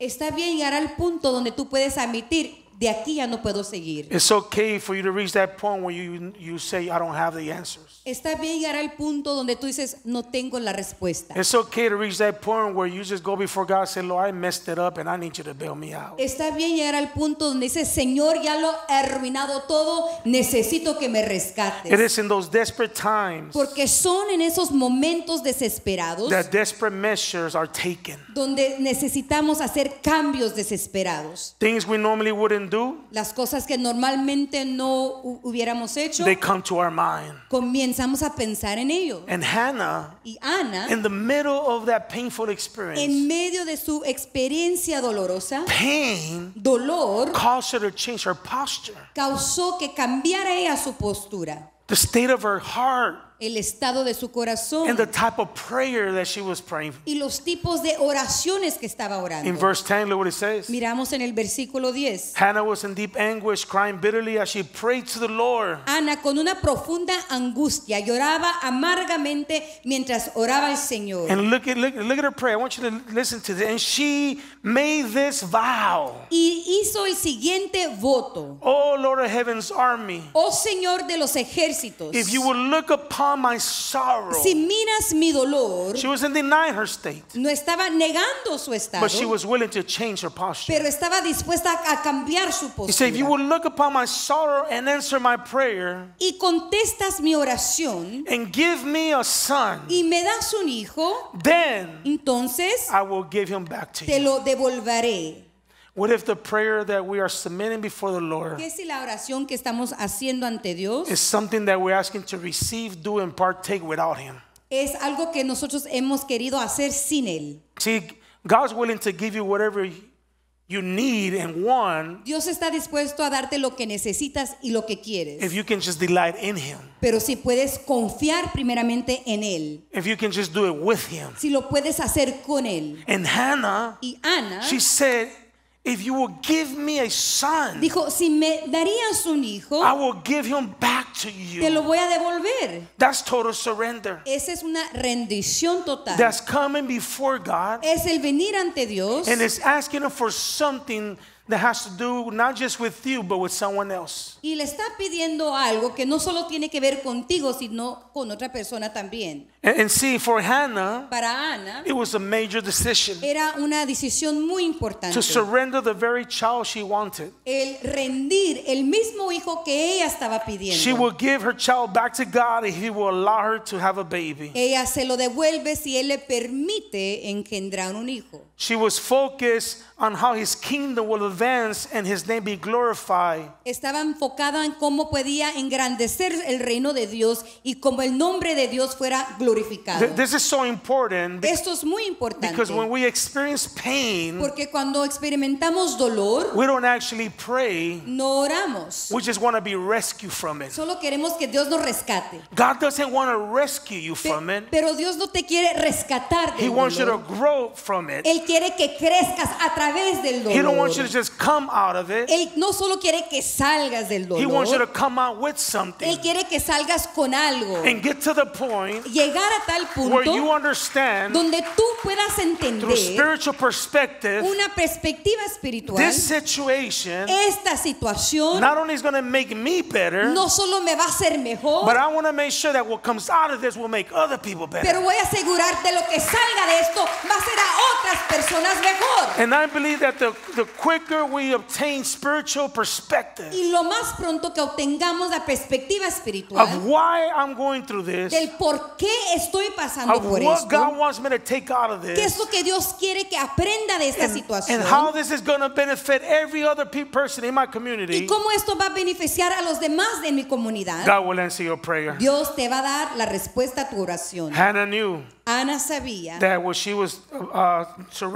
Speaker 2: Está bien llegar al punto donde tú puedes admitir de aquí ya no puedo seguir.
Speaker 1: It's okay for you to reach that point where you you say I don't have the answers.
Speaker 2: Está bien llegar al punto donde tú dices no tengo la
Speaker 1: respuesta. It's okay to reach that point where you just go before God and say, Lord, I messed it up and I need you to bail me out.
Speaker 2: Está bien llegar al punto donde dices, Señor, ya lo he arruinado todo, necesito que me rescates.
Speaker 1: It is in those desperate times.
Speaker 2: Porque son en esos momentos desesperados that
Speaker 1: desperate measures are taken.
Speaker 2: Donde necesitamos hacer cambios desesperados.
Speaker 1: Things we normally wouldn't
Speaker 2: las cosas que normalmente no hubiéramos hecho, Comenzamos a pensar en ello y Hannah, y Ana, en medio de su experiencia dolorosa,
Speaker 1: dolor,
Speaker 2: Causó que cambiara su postura.
Speaker 1: The state of her heart
Speaker 2: el estado de su corazón and the
Speaker 1: type of prayer that she was praying.
Speaker 2: y los tipos de oraciones que estaba orando. In
Speaker 1: verse 10, look what it says.
Speaker 2: Miramos en el versículo 10.
Speaker 1: Hannah was in deep anguish, crying bitterly as she prayed to the Lord.
Speaker 2: Ana con una profunda angustia lloraba amargamente mientras oraba al Señor. And
Speaker 1: look at look, look at her prayer. I want you to listen to this. And she made this vow. Y hizo
Speaker 2: el siguiente voto. Oh Lord of heaven's army. Oh Señor de los ejércitos. If you will look upon my sorrow, si miras mi dolor, she wasn't denying her state, no estaba negando su estado, but she was
Speaker 1: willing to change her posture.
Speaker 2: pero estaba dispuesta a cambiar su postura. said, if you
Speaker 1: will look upon my sorrow and answer my prayer,
Speaker 2: y contestas mi oración, and give me a son, y me das un hijo, then entonces I will give him back to te you. lo devolveré. What if the prayer
Speaker 1: that we are submitting before the Lord ¿Qué
Speaker 2: si la oración que estamos haciendo ante Dios is
Speaker 1: something that we're asking to receive, do, and partake without Him?
Speaker 2: es algo que nosotros hemos querido hacer
Speaker 1: sin Él? See, God's willing to give you whatever you need and want
Speaker 2: Dios está dispuesto a darte lo que necesitas y lo que quieres,
Speaker 1: if you can just delight in Him,
Speaker 2: pero si puedes confiar primeramente en Él,
Speaker 1: if you can just do it with Him.
Speaker 2: si lo puedes hacer con Él. And Hannah, Y Ana, she said, If you will give me a son, dijo, si me darías un hijo, I will give him back to you. Te lo voy a devolver. That's
Speaker 1: total surrender.
Speaker 2: Esa es una rendición total. That's coming before God. Es el venir ante Dios. And it's asking him for something that has to
Speaker 1: do not just with you but with someone else.
Speaker 2: Y le está pidiendo algo que no solo tiene que ver contigo, sino con otra persona también.
Speaker 1: And, and see, for Hannah,
Speaker 2: para Ana,
Speaker 1: it was a major decision
Speaker 2: era una decisión muy importante. to surrender
Speaker 1: the very child she wanted.
Speaker 2: El rendir el mismo hijo que ella estaba pidiendo. She will
Speaker 1: give her child back to God and He will allow her to have a baby.
Speaker 2: Ella se lo devuelve si él le permite engendrar un hijo. She was focused on how his kingdom will advance
Speaker 1: and his name be glorified.
Speaker 2: Estaba enfocada en cómo podía engrandecer el reino de Dios y cómo el nombre de Dios fuera glorificado. glorificado.
Speaker 1: This is so important
Speaker 2: Esto es muy importante. because when we
Speaker 1: experience pain, Porque
Speaker 2: cuando experimentamos dolor, we don't
Speaker 1: actually pray.
Speaker 2: no oramos.
Speaker 1: We just want to be rescued from it.
Speaker 2: Solo queremos que Dios nos rescate.
Speaker 1: God doesn't want to rescue you from it.
Speaker 2: Pero Dios no te quiere rescatar del He wants you to
Speaker 1: grow from it.
Speaker 2: Él quiere que crezcas a través del dolor. He don't want you to
Speaker 1: just come out
Speaker 2: of it. Él no solo quiere que salgas del dolor. He wants you to come out with something Él quiere que salgas con algo. and get to the point a tal punto donde tú puedas entender una perspectiva espiritual esta
Speaker 1: situación no
Speaker 2: solo me va a hacer mejor pero voy a asegurarte lo que salga de esto va a ser a otras personas mejor y lo más pronto que obtengamos la perspectiva espiritual del por qué estoy pasando por esto. ¿Qué es lo que Dios quiere que aprenda de esta situación? y cómo esto va a beneficiar a los demás de mi comunidad. Dios te va a dar la respuesta a tu oración. Hannah Ana sabía
Speaker 1: uh, uh,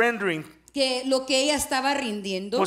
Speaker 2: que lo que ella estaba rindiendo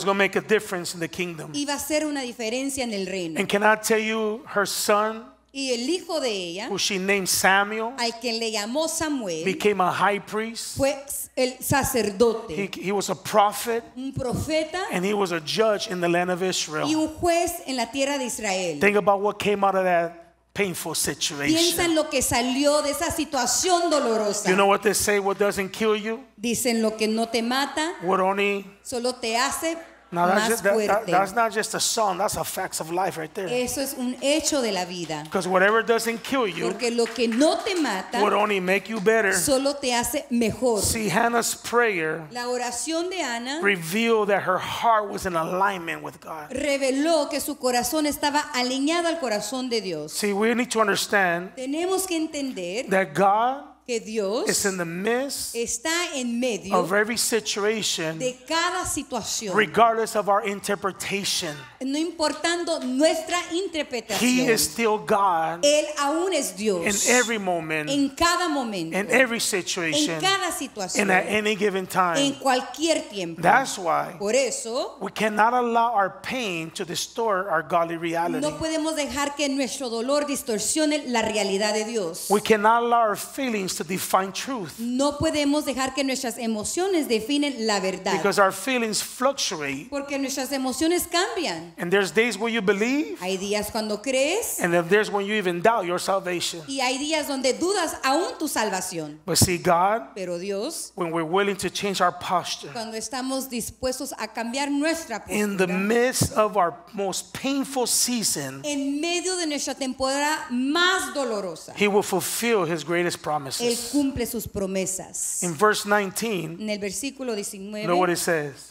Speaker 2: iba a hacer una diferencia en el reino. y
Speaker 1: can I tell you, her son
Speaker 2: y el hijo de ella, who she named Samuel, al quien le llamó Samuel,
Speaker 1: became a high priest.
Speaker 2: Fue el sacerdote.
Speaker 1: He, he was a prophet,
Speaker 2: un profeta, and he
Speaker 1: was a judge in the land of Israel. Y
Speaker 2: un juez en la tierra de Israel.
Speaker 1: Think about what came out of that painful situation. Piensa en
Speaker 2: lo que salió de esa situación dolorosa. You
Speaker 1: know what they say, what doesn't kill you?
Speaker 2: Dicen lo que no te mata.
Speaker 1: What only
Speaker 2: solo te hace
Speaker 1: Now, that's, That, that's not just a song, that's a facts of life right there.
Speaker 2: Eso es un hecho de la vida.
Speaker 1: Because whatever doesn't kill you, porque
Speaker 2: lo que no te mata, would
Speaker 1: only make you better. Solo
Speaker 2: te hace mejor. See
Speaker 1: Hannah's prayer.
Speaker 2: La oración de Ana
Speaker 1: revealed that her heart was in alignment with God.
Speaker 2: Reveló que su corazón estaba alineado al corazón de Dios.
Speaker 1: See, we need to understand.
Speaker 2: Tenemos que entender that God que Dios is in
Speaker 1: the midst
Speaker 2: está en medio of
Speaker 1: every situation, de
Speaker 2: cada situación,
Speaker 1: regardless of our interpretation.
Speaker 2: No importando nuestra interpretación, He is
Speaker 1: still God. Él
Speaker 2: aún es Dios. In every
Speaker 1: moment, en
Speaker 2: cada momento, in every
Speaker 1: situation, en cada
Speaker 2: situación, and at any
Speaker 1: given time. En
Speaker 2: cualquier tiempo. That's why. Por eso,
Speaker 1: we cannot allow our pain to distort our godly reality. No
Speaker 2: podemos dejar que nuestro dolor distorsione la realidad de Dios.
Speaker 1: We cannot allow our feelings emotions to define truth.
Speaker 2: No podemos dejar que nuestras emociones definen la verdad. Because
Speaker 1: our feelings fluctuate.
Speaker 2: Porque nuestras emociones cambian.
Speaker 1: And there's days where you believe.
Speaker 2: Hay días cuando crees. And
Speaker 1: then there's when you even doubt your salvation.
Speaker 2: Y hay días donde dudas aún tu salvación.
Speaker 1: But see God.
Speaker 2: Pero Dios.
Speaker 1: When we're willing to change our posture.
Speaker 2: Cuando estamos dispuestos a cambiar nuestra postura.
Speaker 1: In the midst of our most painful season.
Speaker 2: En medio de nuestra temporada más dolorosa.
Speaker 1: He will fulfill his greatest promises.
Speaker 2: cumple sus promesas.
Speaker 1: En
Speaker 2: el versículo 19,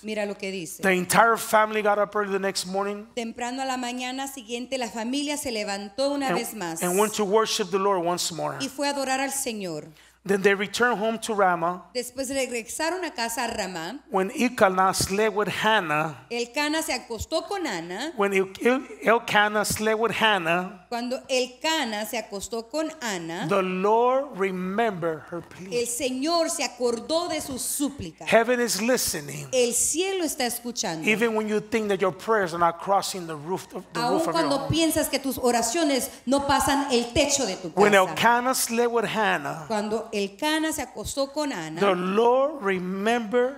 Speaker 2: mira lo que dice. The entire
Speaker 1: family got up early the next morning
Speaker 2: Temprano a la mañana siguiente la familia se levantó una vez más
Speaker 1: worship the Lord once more. y
Speaker 2: fue a adorar al Señor.
Speaker 1: Then they returned home to Ramah.
Speaker 2: Después regresaron a casa a Ramá.
Speaker 1: When Elkanah slept with Hannah.
Speaker 2: Elcana se acostó con Ana.
Speaker 1: When Elkanah slept with Hannah.
Speaker 2: Cuando Elcana se acostó con Ana. The
Speaker 1: Lord remembered her plea.
Speaker 2: El Señor se acordó de su súplica.
Speaker 1: Heaven is listening.
Speaker 2: El cielo está escuchando. Even
Speaker 1: when you think that your prayers are not crossing the roof of the Aun roof of cuando your home.
Speaker 2: piensas que tus oraciones no pasan el techo de tu casa. When
Speaker 1: Elkanah slept with Hannah.
Speaker 2: Cuando el Cana se acostó con Ana, the
Speaker 1: Lord remembered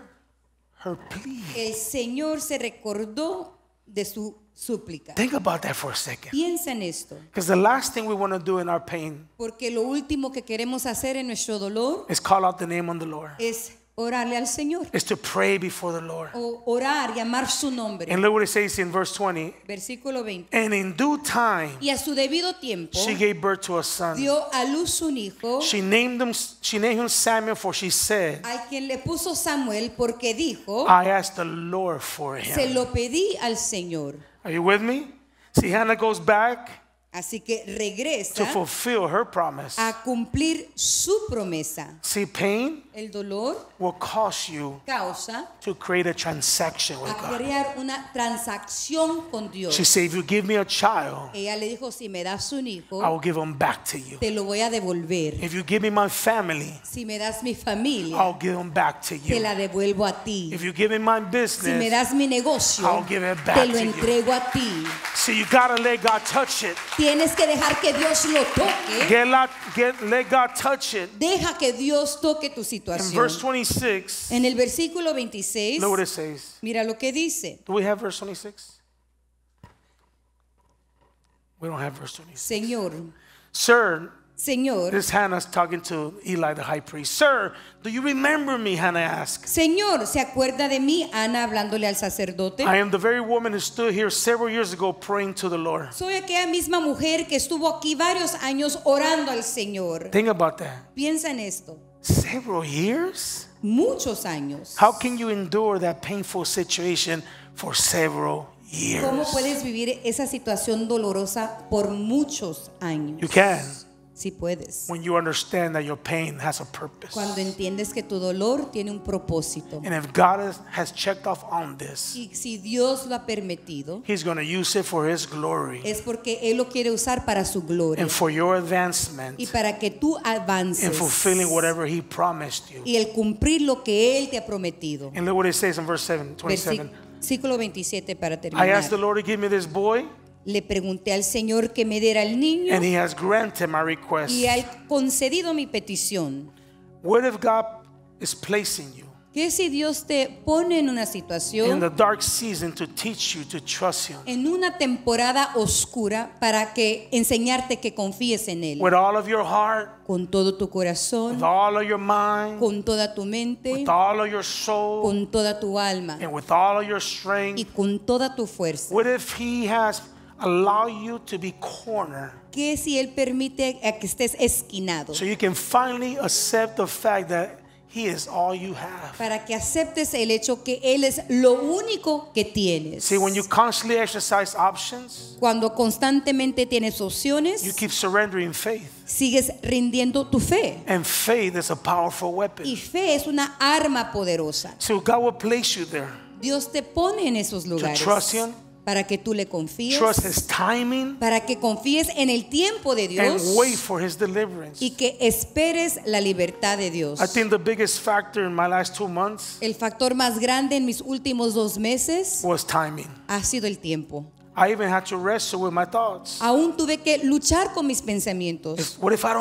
Speaker 1: her
Speaker 2: plea. el Señor se recordó de su
Speaker 1: súplica. Think about that for a second.
Speaker 2: Piensa en esto.
Speaker 1: Because the last thing we want to do in our pain
Speaker 2: Porque lo último que queremos hacer en nuestro dolor
Speaker 1: is call out the name on the Lord.
Speaker 2: es orarle al Señor.
Speaker 1: Is to pray before the Lord.
Speaker 2: O orar, llamar su nombre. And look
Speaker 1: what it says in verse 20.
Speaker 2: Versículo 20.
Speaker 1: And in due time,
Speaker 2: y a su debido tiempo, she
Speaker 1: gave birth to a son. Dio
Speaker 2: a luz un hijo. She
Speaker 1: named him, she named him Samuel, for she said, a
Speaker 2: quien le puso Samuel porque dijo, I
Speaker 1: asked the Lord for him. Se
Speaker 2: lo pedí al
Speaker 1: Señor. Are you with me? See, Hannah goes back.
Speaker 2: Así que regresa to
Speaker 1: fulfill her promise. a
Speaker 2: cumplir su promesa. See pain? el dolor
Speaker 1: will cause you
Speaker 2: causa
Speaker 1: to create a transaction with a crear
Speaker 2: God. una transacción con Dios. She said,
Speaker 1: if you give me a child,
Speaker 2: ella le dijo, si me das un hijo, I will
Speaker 1: give him em back to you. Te lo voy a devolver. If you give me my family,
Speaker 2: si me das mi familia, I'll
Speaker 1: give him em back to you.
Speaker 2: Te la devuelvo a ti.
Speaker 1: If you give me my business, si me das mi
Speaker 2: negocio, I'll give
Speaker 1: it back te lo entrego you. a ti. So you gotta let God touch it.
Speaker 2: Tienes que dejar que Dios lo toque.
Speaker 1: Get, la, get, let God touch it.
Speaker 2: Deja que Dios toque tu situación situación. verse 26, en el versículo 26, look what it says. mira lo que dice. Do we have verse 26?
Speaker 1: We don't have verse 26.
Speaker 2: Señor.
Speaker 1: Sir, Señor. This Hannah's talking to Eli the high priest. Sir, do you remember me? Hannah asked.
Speaker 2: Señor, ¿se acuerda de mí? Ana hablándole al sacerdote. I am
Speaker 1: the very woman who stood here several years ago praying to the Lord.
Speaker 2: Soy aquella misma mujer que estuvo aquí varios años orando al Señor.
Speaker 1: Think about that.
Speaker 2: Piensa en esto.
Speaker 1: Several years? Muchos años. How can you endure that painful situation for several years? ¿Cómo
Speaker 2: puedes vivir esa situación dolorosa por muchos años?
Speaker 1: You can. Sí puedes. When you understand that your pain has a purpose.
Speaker 2: Cuando entiendes que tu dolor
Speaker 1: tiene un propósito. And if God has checked off on this,
Speaker 2: y si Dios lo ha
Speaker 1: permitido, He's going to use it for His glory.
Speaker 2: Es porque él lo quiere usar para su gloria. And for your advancement. Y para que tú avances. And fulfilling
Speaker 1: whatever He promised you.
Speaker 2: Y el cumplir lo que él te ha prometido. And look what it says in verse 7, 27. Versículo 27 para terminar. I asked the
Speaker 1: Lord to give me this boy.
Speaker 2: Le pregunté al Señor que me diera el niño. Y ha concedido mi petición. What ¿Qué si Dios te pone en una situación? En una temporada oscura para que enseñarte que confíes en él. con todo tu corazón. con toda tu mente. con toda tu alma. Y con toda tu
Speaker 1: fuerza allow you to be cornered. Que si él permite
Speaker 2: a que estés esquinado. So you can finally accept the fact that He is all you have. Para que aceptes el hecho que él es lo único que tienes. See, when you constantly exercise options, cuando constantemente tienes opciones, you keep surrendering faith. Sigues rindiendo tu fe. And faith is a powerful weapon. Y fe es una arma poderosa.
Speaker 1: So God will place you there.
Speaker 2: Dios te pone en esos lugares. To trust him, para que tú le confíes, para que confíes en el tiempo de Dios y que esperes la libertad de Dios. el factor más grande en mis últimos dos meses ha sido el tiempo. Aún tuve que luchar con mis pensamientos. what if I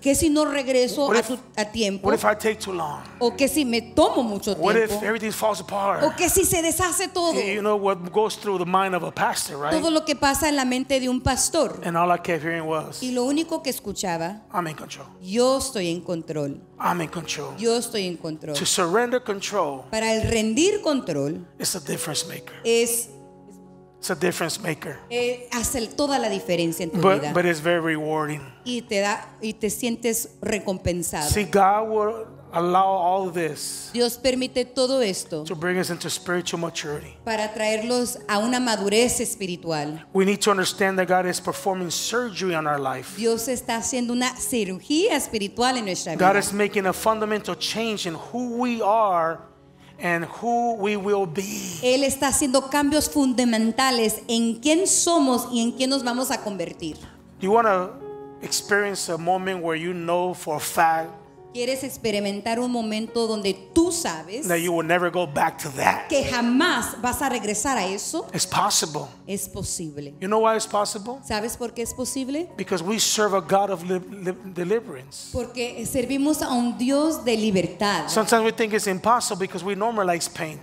Speaker 2: que, si no regreso a, tiempo? O que si me tomo mucho tiempo? O que si se deshace todo? Todo lo que pasa en la mente de un pastor. y lo único que escuchaba, Yo estoy en control. Yo estoy en control. Para el rendir control. Es It's a difference maker. Eh, hace toda la diferencia en tu but, vida. But it's very rewarding. Y te da y te sientes recompensado. Si
Speaker 1: God will all this.
Speaker 2: Dios permite todo esto. To bring us into
Speaker 1: spiritual maturity.
Speaker 2: Para traerlos a una madurez espiritual.
Speaker 1: We need to understand that God is performing surgery on our life.
Speaker 2: Dios está haciendo una cirugía espiritual en nuestra vida. God is
Speaker 1: making a fundamental change
Speaker 2: in who we are. and who we will be. Él está haciendo cambios fundamentales en quién somos y en quién nos vamos a convertir. Do you want to
Speaker 1: experience a moment where you know for a fact
Speaker 2: quieres experimentar un momento donde tú sabes que jamás vas a regresar a eso, es posible. You know ¿Sabes por qué es posible? Porque servimos a un Dios de libertad.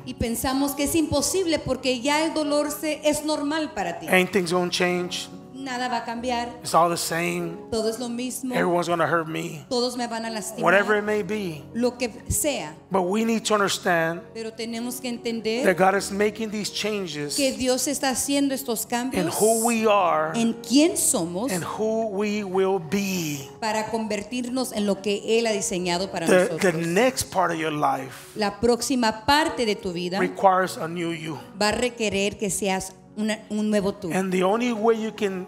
Speaker 2: Y pensamos que es imposible porque ya el dolor se, es normal para ti.
Speaker 1: things change.
Speaker 2: Nada va a cambiar. Todo es lo mismo. Todos me van a lastimar. Lo que sea. Pero tenemos que entender que Dios está haciendo estos cambios in who we
Speaker 1: are en
Speaker 2: quién somos and who we will para convertirnos en lo que Él ha diseñado para nosotros. La próxima parte de tu vida
Speaker 1: va
Speaker 2: a requerir que seas un nuevo tú. And
Speaker 1: the only way you can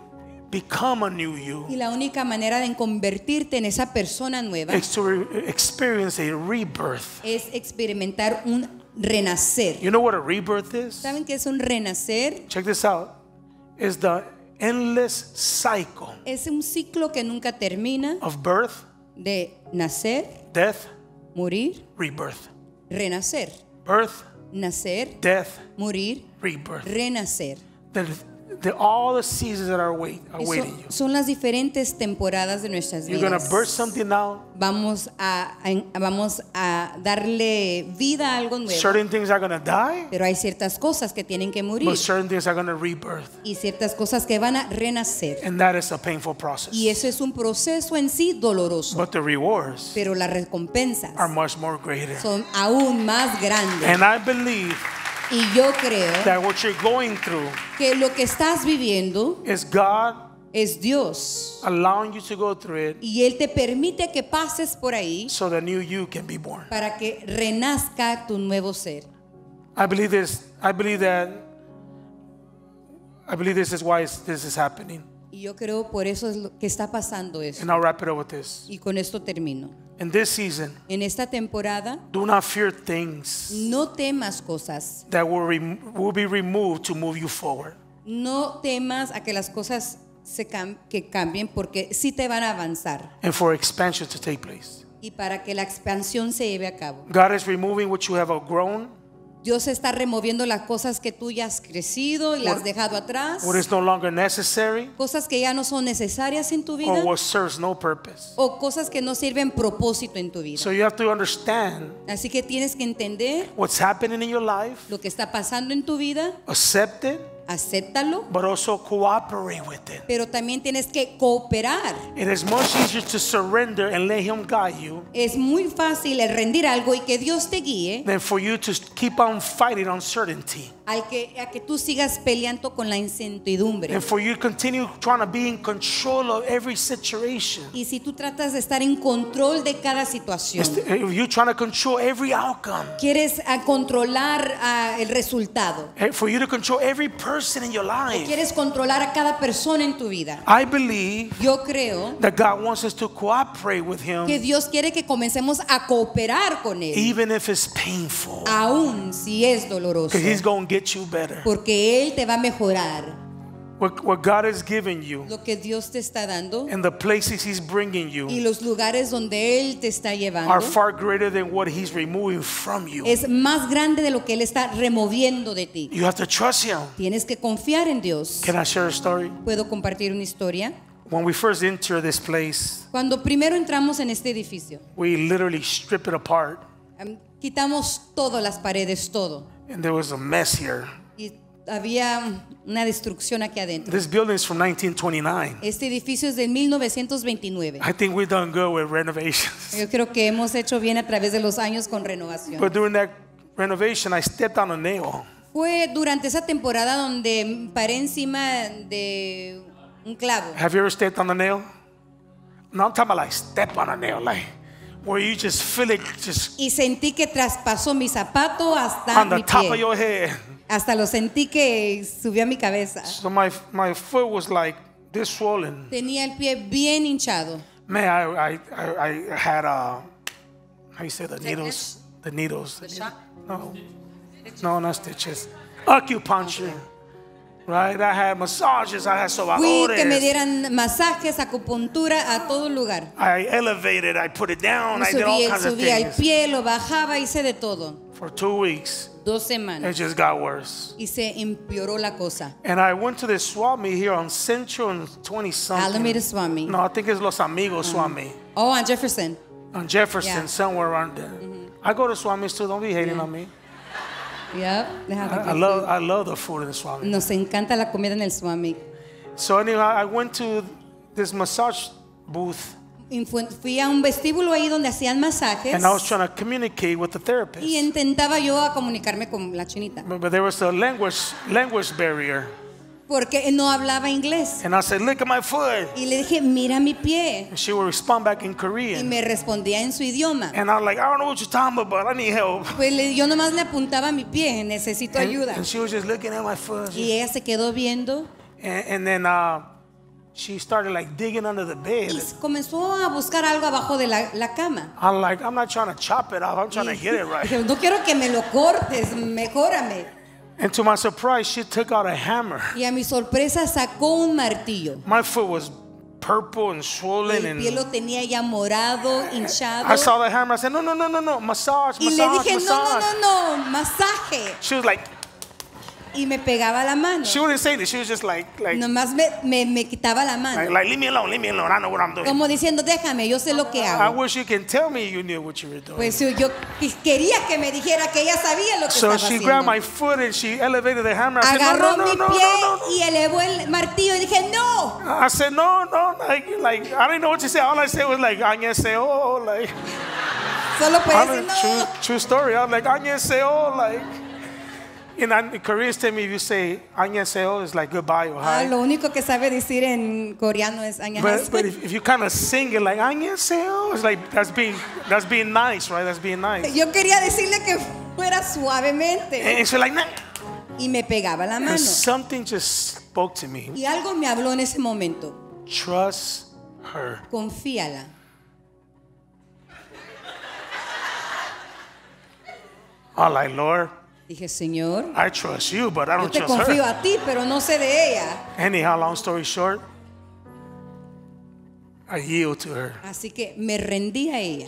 Speaker 1: become a new you y la
Speaker 2: única manera de convertirte en esa persona nueva is
Speaker 1: experience a rebirth.
Speaker 2: es experimentar un renacer.
Speaker 1: You know what a rebirth is?
Speaker 2: ¿Saben qué es un renacer? Check this out. It's the endless cycle Es un ciclo que nunca termina of birth, de nacer, death, morir, rebirth. renacer. Birth, Nacer, death, morir, rebirth. renacer
Speaker 1: all the seasons that are wait, are waiting you.
Speaker 2: Son las diferentes temporadas de nuestras You're vidas. Burst something out. Vamos a, a- vamos a darle vida a algo nuevo. Certain
Speaker 1: things are going to die,
Speaker 2: Pero hay ciertas cosas que tienen que morir but
Speaker 1: certain things are going to rebirth.
Speaker 2: y ciertas cosas que van a
Speaker 1: renacer. And that is a painful process. Y
Speaker 2: eso es un proceso en sí doloroso, But the rewards pero las recompensas are much more greater. son aún más grandes. And I believe y yo creo that what you're going through que lo que estás viviendo es God es Dios allowing you to go through it y Él te permite que pases por ahí so the new you can be born. para que renazca tu nuevo ser.
Speaker 1: I believe this, I believe that, I believe this is why this is happening.
Speaker 2: Y yo creo por eso es lo que está pasando eso. Y con esto termino. In en esta temporada, things no temas cosas No temas a que las cosas se que cambien porque sí te van a avanzar. And Y para que la expansión se lleve a cabo. Dios está removiendo las cosas que tú ya has crecido y las has dejado atrás. cosas que ya no son necesarias en tu vida. O cosas que no sirven propósito en tu vida. Así que tienes que entender life, lo que está pasando en tu vida. Accept pero también tienes que cooperar. It much Es muy fácil rendir algo y que Dios te guíe. que que tú sigas peleando con la incertidumbre. And for you trying to be in control of every situation. Y si tú tratas de estar en control de cada situación. Este, eh, If to control Quieres controlar ah, el resultado.
Speaker 1: Eh, for you to every person in your life. Quieres
Speaker 2: controlar a cada persona en tu vida.
Speaker 1: I believe
Speaker 2: Yo creo
Speaker 1: that God wants us to cooperate with him. Que
Speaker 2: Dios quiere que comencemos a cooperar con él.
Speaker 1: Even if it's painful.
Speaker 2: Aun si es doloroso. Because He's
Speaker 1: going to get you better. Porque
Speaker 2: él te va a mejorar.
Speaker 1: What, what God has given you,
Speaker 2: lo que Dios te está dando and
Speaker 1: the places He's bringing you y
Speaker 2: los lugares donde Él te está llevando are far
Speaker 1: greater than what He's removing from you. es
Speaker 2: más grande de lo que Él está removiendo de ti.
Speaker 1: You have to trust him.
Speaker 2: Tienes que confiar en Dios.
Speaker 1: Can I share a story?
Speaker 2: ¿Puedo compartir una historia?
Speaker 1: When we first enter this place,
Speaker 2: Cuando primero entramos en este edificio,
Speaker 1: we literally strip it apart.
Speaker 2: Um, quitamos todas las paredes, todo. And
Speaker 1: there was a mess here.
Speaker 2: había una destrucción aquí adentro. This
Speaker 1: building is from 1929.
Speaker 2: Este edificio es de 1929. I
Speaker 1: think we done good with renovations.
Speaker 2: Yo creo que hemos hecho bien a través de los años con renovación. But
Speaker 1: during that renovation, I stepped on a nail.
Speaker 2: Fue durante esa temporada donde paré encima de un clavo.
Speaker 1: Have you ever stepped on a nail? No, I'm talking about like step on a nail, like. Where you just feel it just
Speaker 2: y sentí que traspasó mi zapato hasta on the mi top pie. Of your head. Hasta lo sentí que subió a mi cabeza.
Speaker 1: So my, my foot was like this swollen.
Speaker 2: Tenía el pie bien hinchado.
Speaker 1: Man, I, I, I, I had a, uh, how you say the needles? The needles. The
Speaker 2: shot? No.
Speaker 1: No, no stitches. Acupuncture. Right? I had massages, I had Fui que me dieran
Speaker 2: masajes, acupuntura a todo lugar.
Speaker 1: I elevated, I put it down, subí, I did all kinds subí of
Speaker 2: things. el pie, lo bajaba, hice de todo. For two weeks. dos semanas. It just
Speaker 1: got worse.
Speaker 2: Y se empeoró la cosa.
Speaker 1: And I went to the Swami here on Central and 20 something. Alameda Swami. No, I think it's Los Amigos uh -huh. Swami.
Speaker 2: Oh, on Jefferson.
Speaker 1: On Jefferson, yeah. somewhere around there. Mm -hmm. I go to Swami's too. Don't be hating yeah. on me.
Speaker 2: Yep, they have I, I
Speaker 1: love I love the food in the
Speaker 2: Swami. Nos encanta la comida en el Swami. So anyway, I went to this massage booth. Fui a un vestíbulo ahí donde hacían masajes. Y intentaba yo comunicarme con la chinita. But
Speaker 1: there was a language,
Speaker 2: Porque no hablaba inglés. Y le dije, mira mi pie. Y me respondía en su idioma. y yo pues yo nomás le apuntaba mi pie, necesito ayuda. Y ella se quedó viendo.
Speaker 1: Uh, She started like digging under the
Speaker 2: bed. Y comenzó a buscar algo abajo de la, la cama.
Speaker 1: I'm like, I'm not trying to chop it off. I'm trying to get it
Speaker 2: right. no quiero que me lo cortes, mejórame. And to my surprise, she took out a hammer. Y a mi sorpresa sacó un martillo. My foot was purple and
Speaker 1: swollen el pie lo
Speaker 2: tenía ya morado, hinchado. I saw
Speaker 1: the hammer. I said, no, no, no, no, no, massage,
Speaker 2: massage, y le dije, massage. no, no, no, no, masaje. She was like y me pegaba la mano. She wouldn't say this. She was just like, like Nomás me, me, me quitaba la mano. like, like, leave me alone,
Speaker 1: leave me alone. I know what I'm doing. Como
Speaker 2: diciendo, déjame, yo sé lo que I hago.
Speaker 1: wish you can tell me you knew what you were doing.
Speaker 2: Pues yo quería que me dijera que ella sabía lo que So estaba she grabbed my
Speaker 1: foot and she elevated the hammer. said, Agarró no, mi no, pie
Speaker 2: no, no. y elevó el martillo y dije, no. I
Speaker 1: said, no, no, like, like, I didn't know what to say. All I said was like, say, oh, like, Solo puede I decir, mean, no. true, true story. I was say, oh, like, in, in Korean term, if you say 안녕하세요, it's like goodbye or hi. Ah, lo
Speaker 2: único que sabe decir en coreano es 안녕하세요. But, but
Speaker 1: if, if you kind of sing it like 안녕하세요, it's like that's being that's being nice, right? That's being nice. Yo
Speaker 2: quería decirle que fuera suavemente. And, and so like nah. Y me pegaba la mano. And
Speaker 1: something just spoke to me. Y
Speaker 2: algo me habló en ese momento.
Speaker 1: Trust her.
Speaker 2: Confíala.
Speaker 1: All right, Lord. Dije, Señor, yo te confío
Speaker 2: a ti, pero no sé de ella.
Speaker 1: Anyhow, long story short, Así
Speaker 2: que me rendí a ella.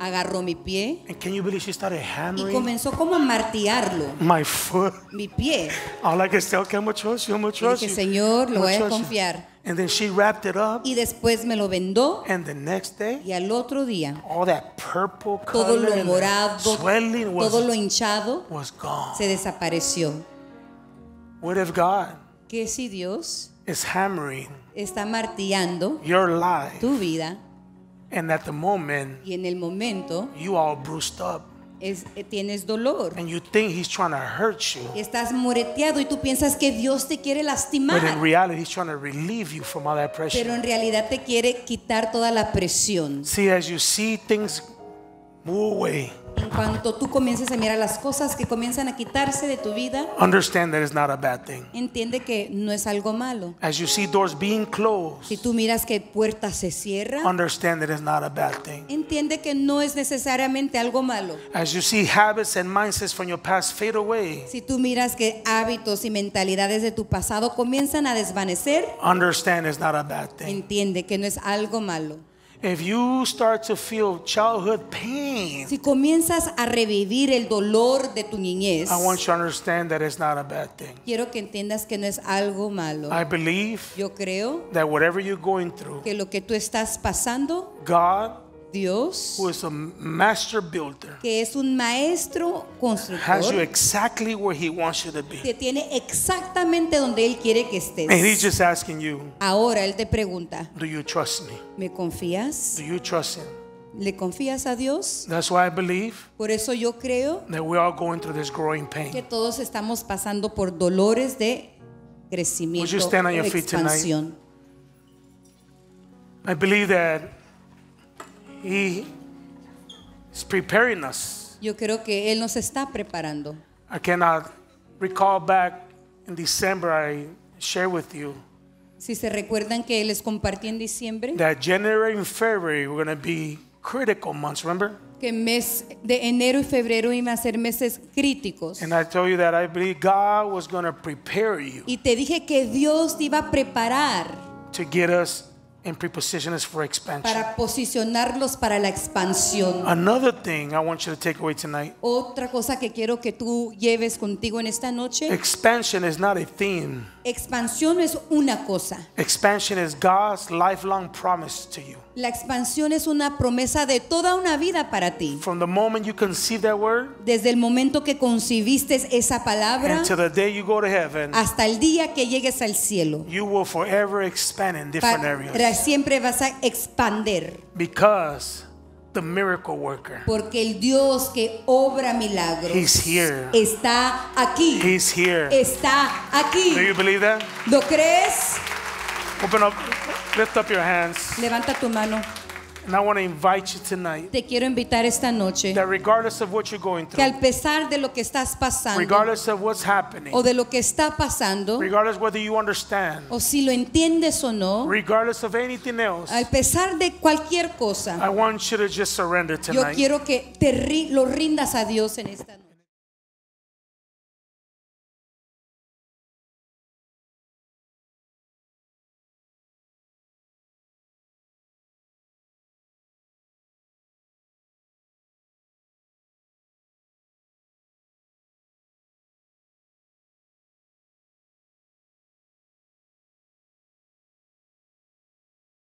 Speaker 2: Agarró mi pie. Y comenzó como a martillarlo. Mi pie. All
Speaker 1: I can este, Señor, lo voy a confiar.
Speaker 2: Y después me lo vendó. y al otro día, todo lo morado, todo lo hinchado, se desapareció. ¿Qué si Dios? is hammering está martillando your life, tu vida and at the moment, y en el momento you are bruised up. Es, eh, tienes dolor. And you think he's trying to hurt you. estás moreteado y tú piensas que Dios te quiere lastimar. But in
Speaker 1: reality, he's trying to relieve you from all that pressure. Pero en
Speaker 2: realidad te quiere quitar toda la
Speaker 1: presión. See, as you see things move away.
Speaker 2: En cuanto tú comiences a mirar las cosas que comienzan a quitarse de tu vida, Entiende que no es algo malo. si tú miras que
Speaker 1: puertas se cierran,
Speaker 2: Entiende que no es necesariamente algo malo. si tú miras que hábitos y mentalidades de tu pasado comienzan a desvanecer, Entiende que no es algo malo. If you start to feel childhood pain, si comienzas a revivir el dolor de tu niñez, I want you
Speaker 1: to understand that it's not a bad
Speaker 2: thing. Quiero que entiendas que no es algo malo. I believe Yo creo
Speaker 1: that whatever you're going through, que
Speaker 2: lo que tú estás pasando,
Speaker 1: God Dios, who is a master builder,
Speaker 2: que es un maestro constructor, has you
Speaker 1: exactly where he wants you to be. te
Speaker 2: tiene exactamente donde él quiere que estés. And he's
Speaker 1: just asking you,
Speaker 2: Ahora él te pregunta,
Speaker 1: Do you trust
Speaker 2: me? ¿me confías?
Speaker 1: Do you trust him?
Speaker 2: ¿Le confías a Dios?
Speaker 1: That's why I believe
Speaker 2: por eso yo creo
Speaker 1: that we are going through this growing pain. que
Speaker 2: todos estamos pasando por dolores de crecimiento, y expansión.
Speaker 1: I believe that He is preparing us.
Speaker 2: Yo creo que él nos está preparando.
Speaker 1: I cannot recall back in December I shared with you.
Speaker 2: Si se recuerdan que les compartí en diciembre.
Speaker 1: That January and February were going to be critical months, remember?
Speaker 2: Que mes de enero y febrero iban a ser meses críticos.
Speaker 1: And I told you that I believe God was going to prepare you. Y
Speaker 2: te dije que Dios te iba a preparar.
Speaker 1: To get us and preposition is for expansion.
Speaker 2: Para posicionarlos para la expansión.
Speaker 1: Another thing I want you to take away tonight.
Speaker 2: Otra cosa que quiero que tú lleves contigo en esta noche.
Speaker 1: Expansion is not a theme.
Speaker 2: Expansión es una cosa.
Speaker 1: Expansion is God's lifelong promise to you.
Speaker 2: La expansión es una promesa de toda una vida para ti. Desde el momento que concibiste esa palabra hasta el día que llegues al cielo, you siempre vas a expander. Porque el Dios que obra milagros está aquí. Está aquí. ¿Lo crees?
Speaker 1: Open up, lift up your hands.
Speaker 2: Levanta tu mano. And I want to invite you tonight. Te quiero invitar esta noche. That regardless of what you're going through, que al pesar de lo que estás pasando, regardless of what's happening, o de lo que está pasando, regardless whether you understand, o si lo entiendes o no, regardless of anything else, al pesar de cualquier cosa, I want you to just surrender tonight. Yo quiero que te lo rindas a Dios en esta noche.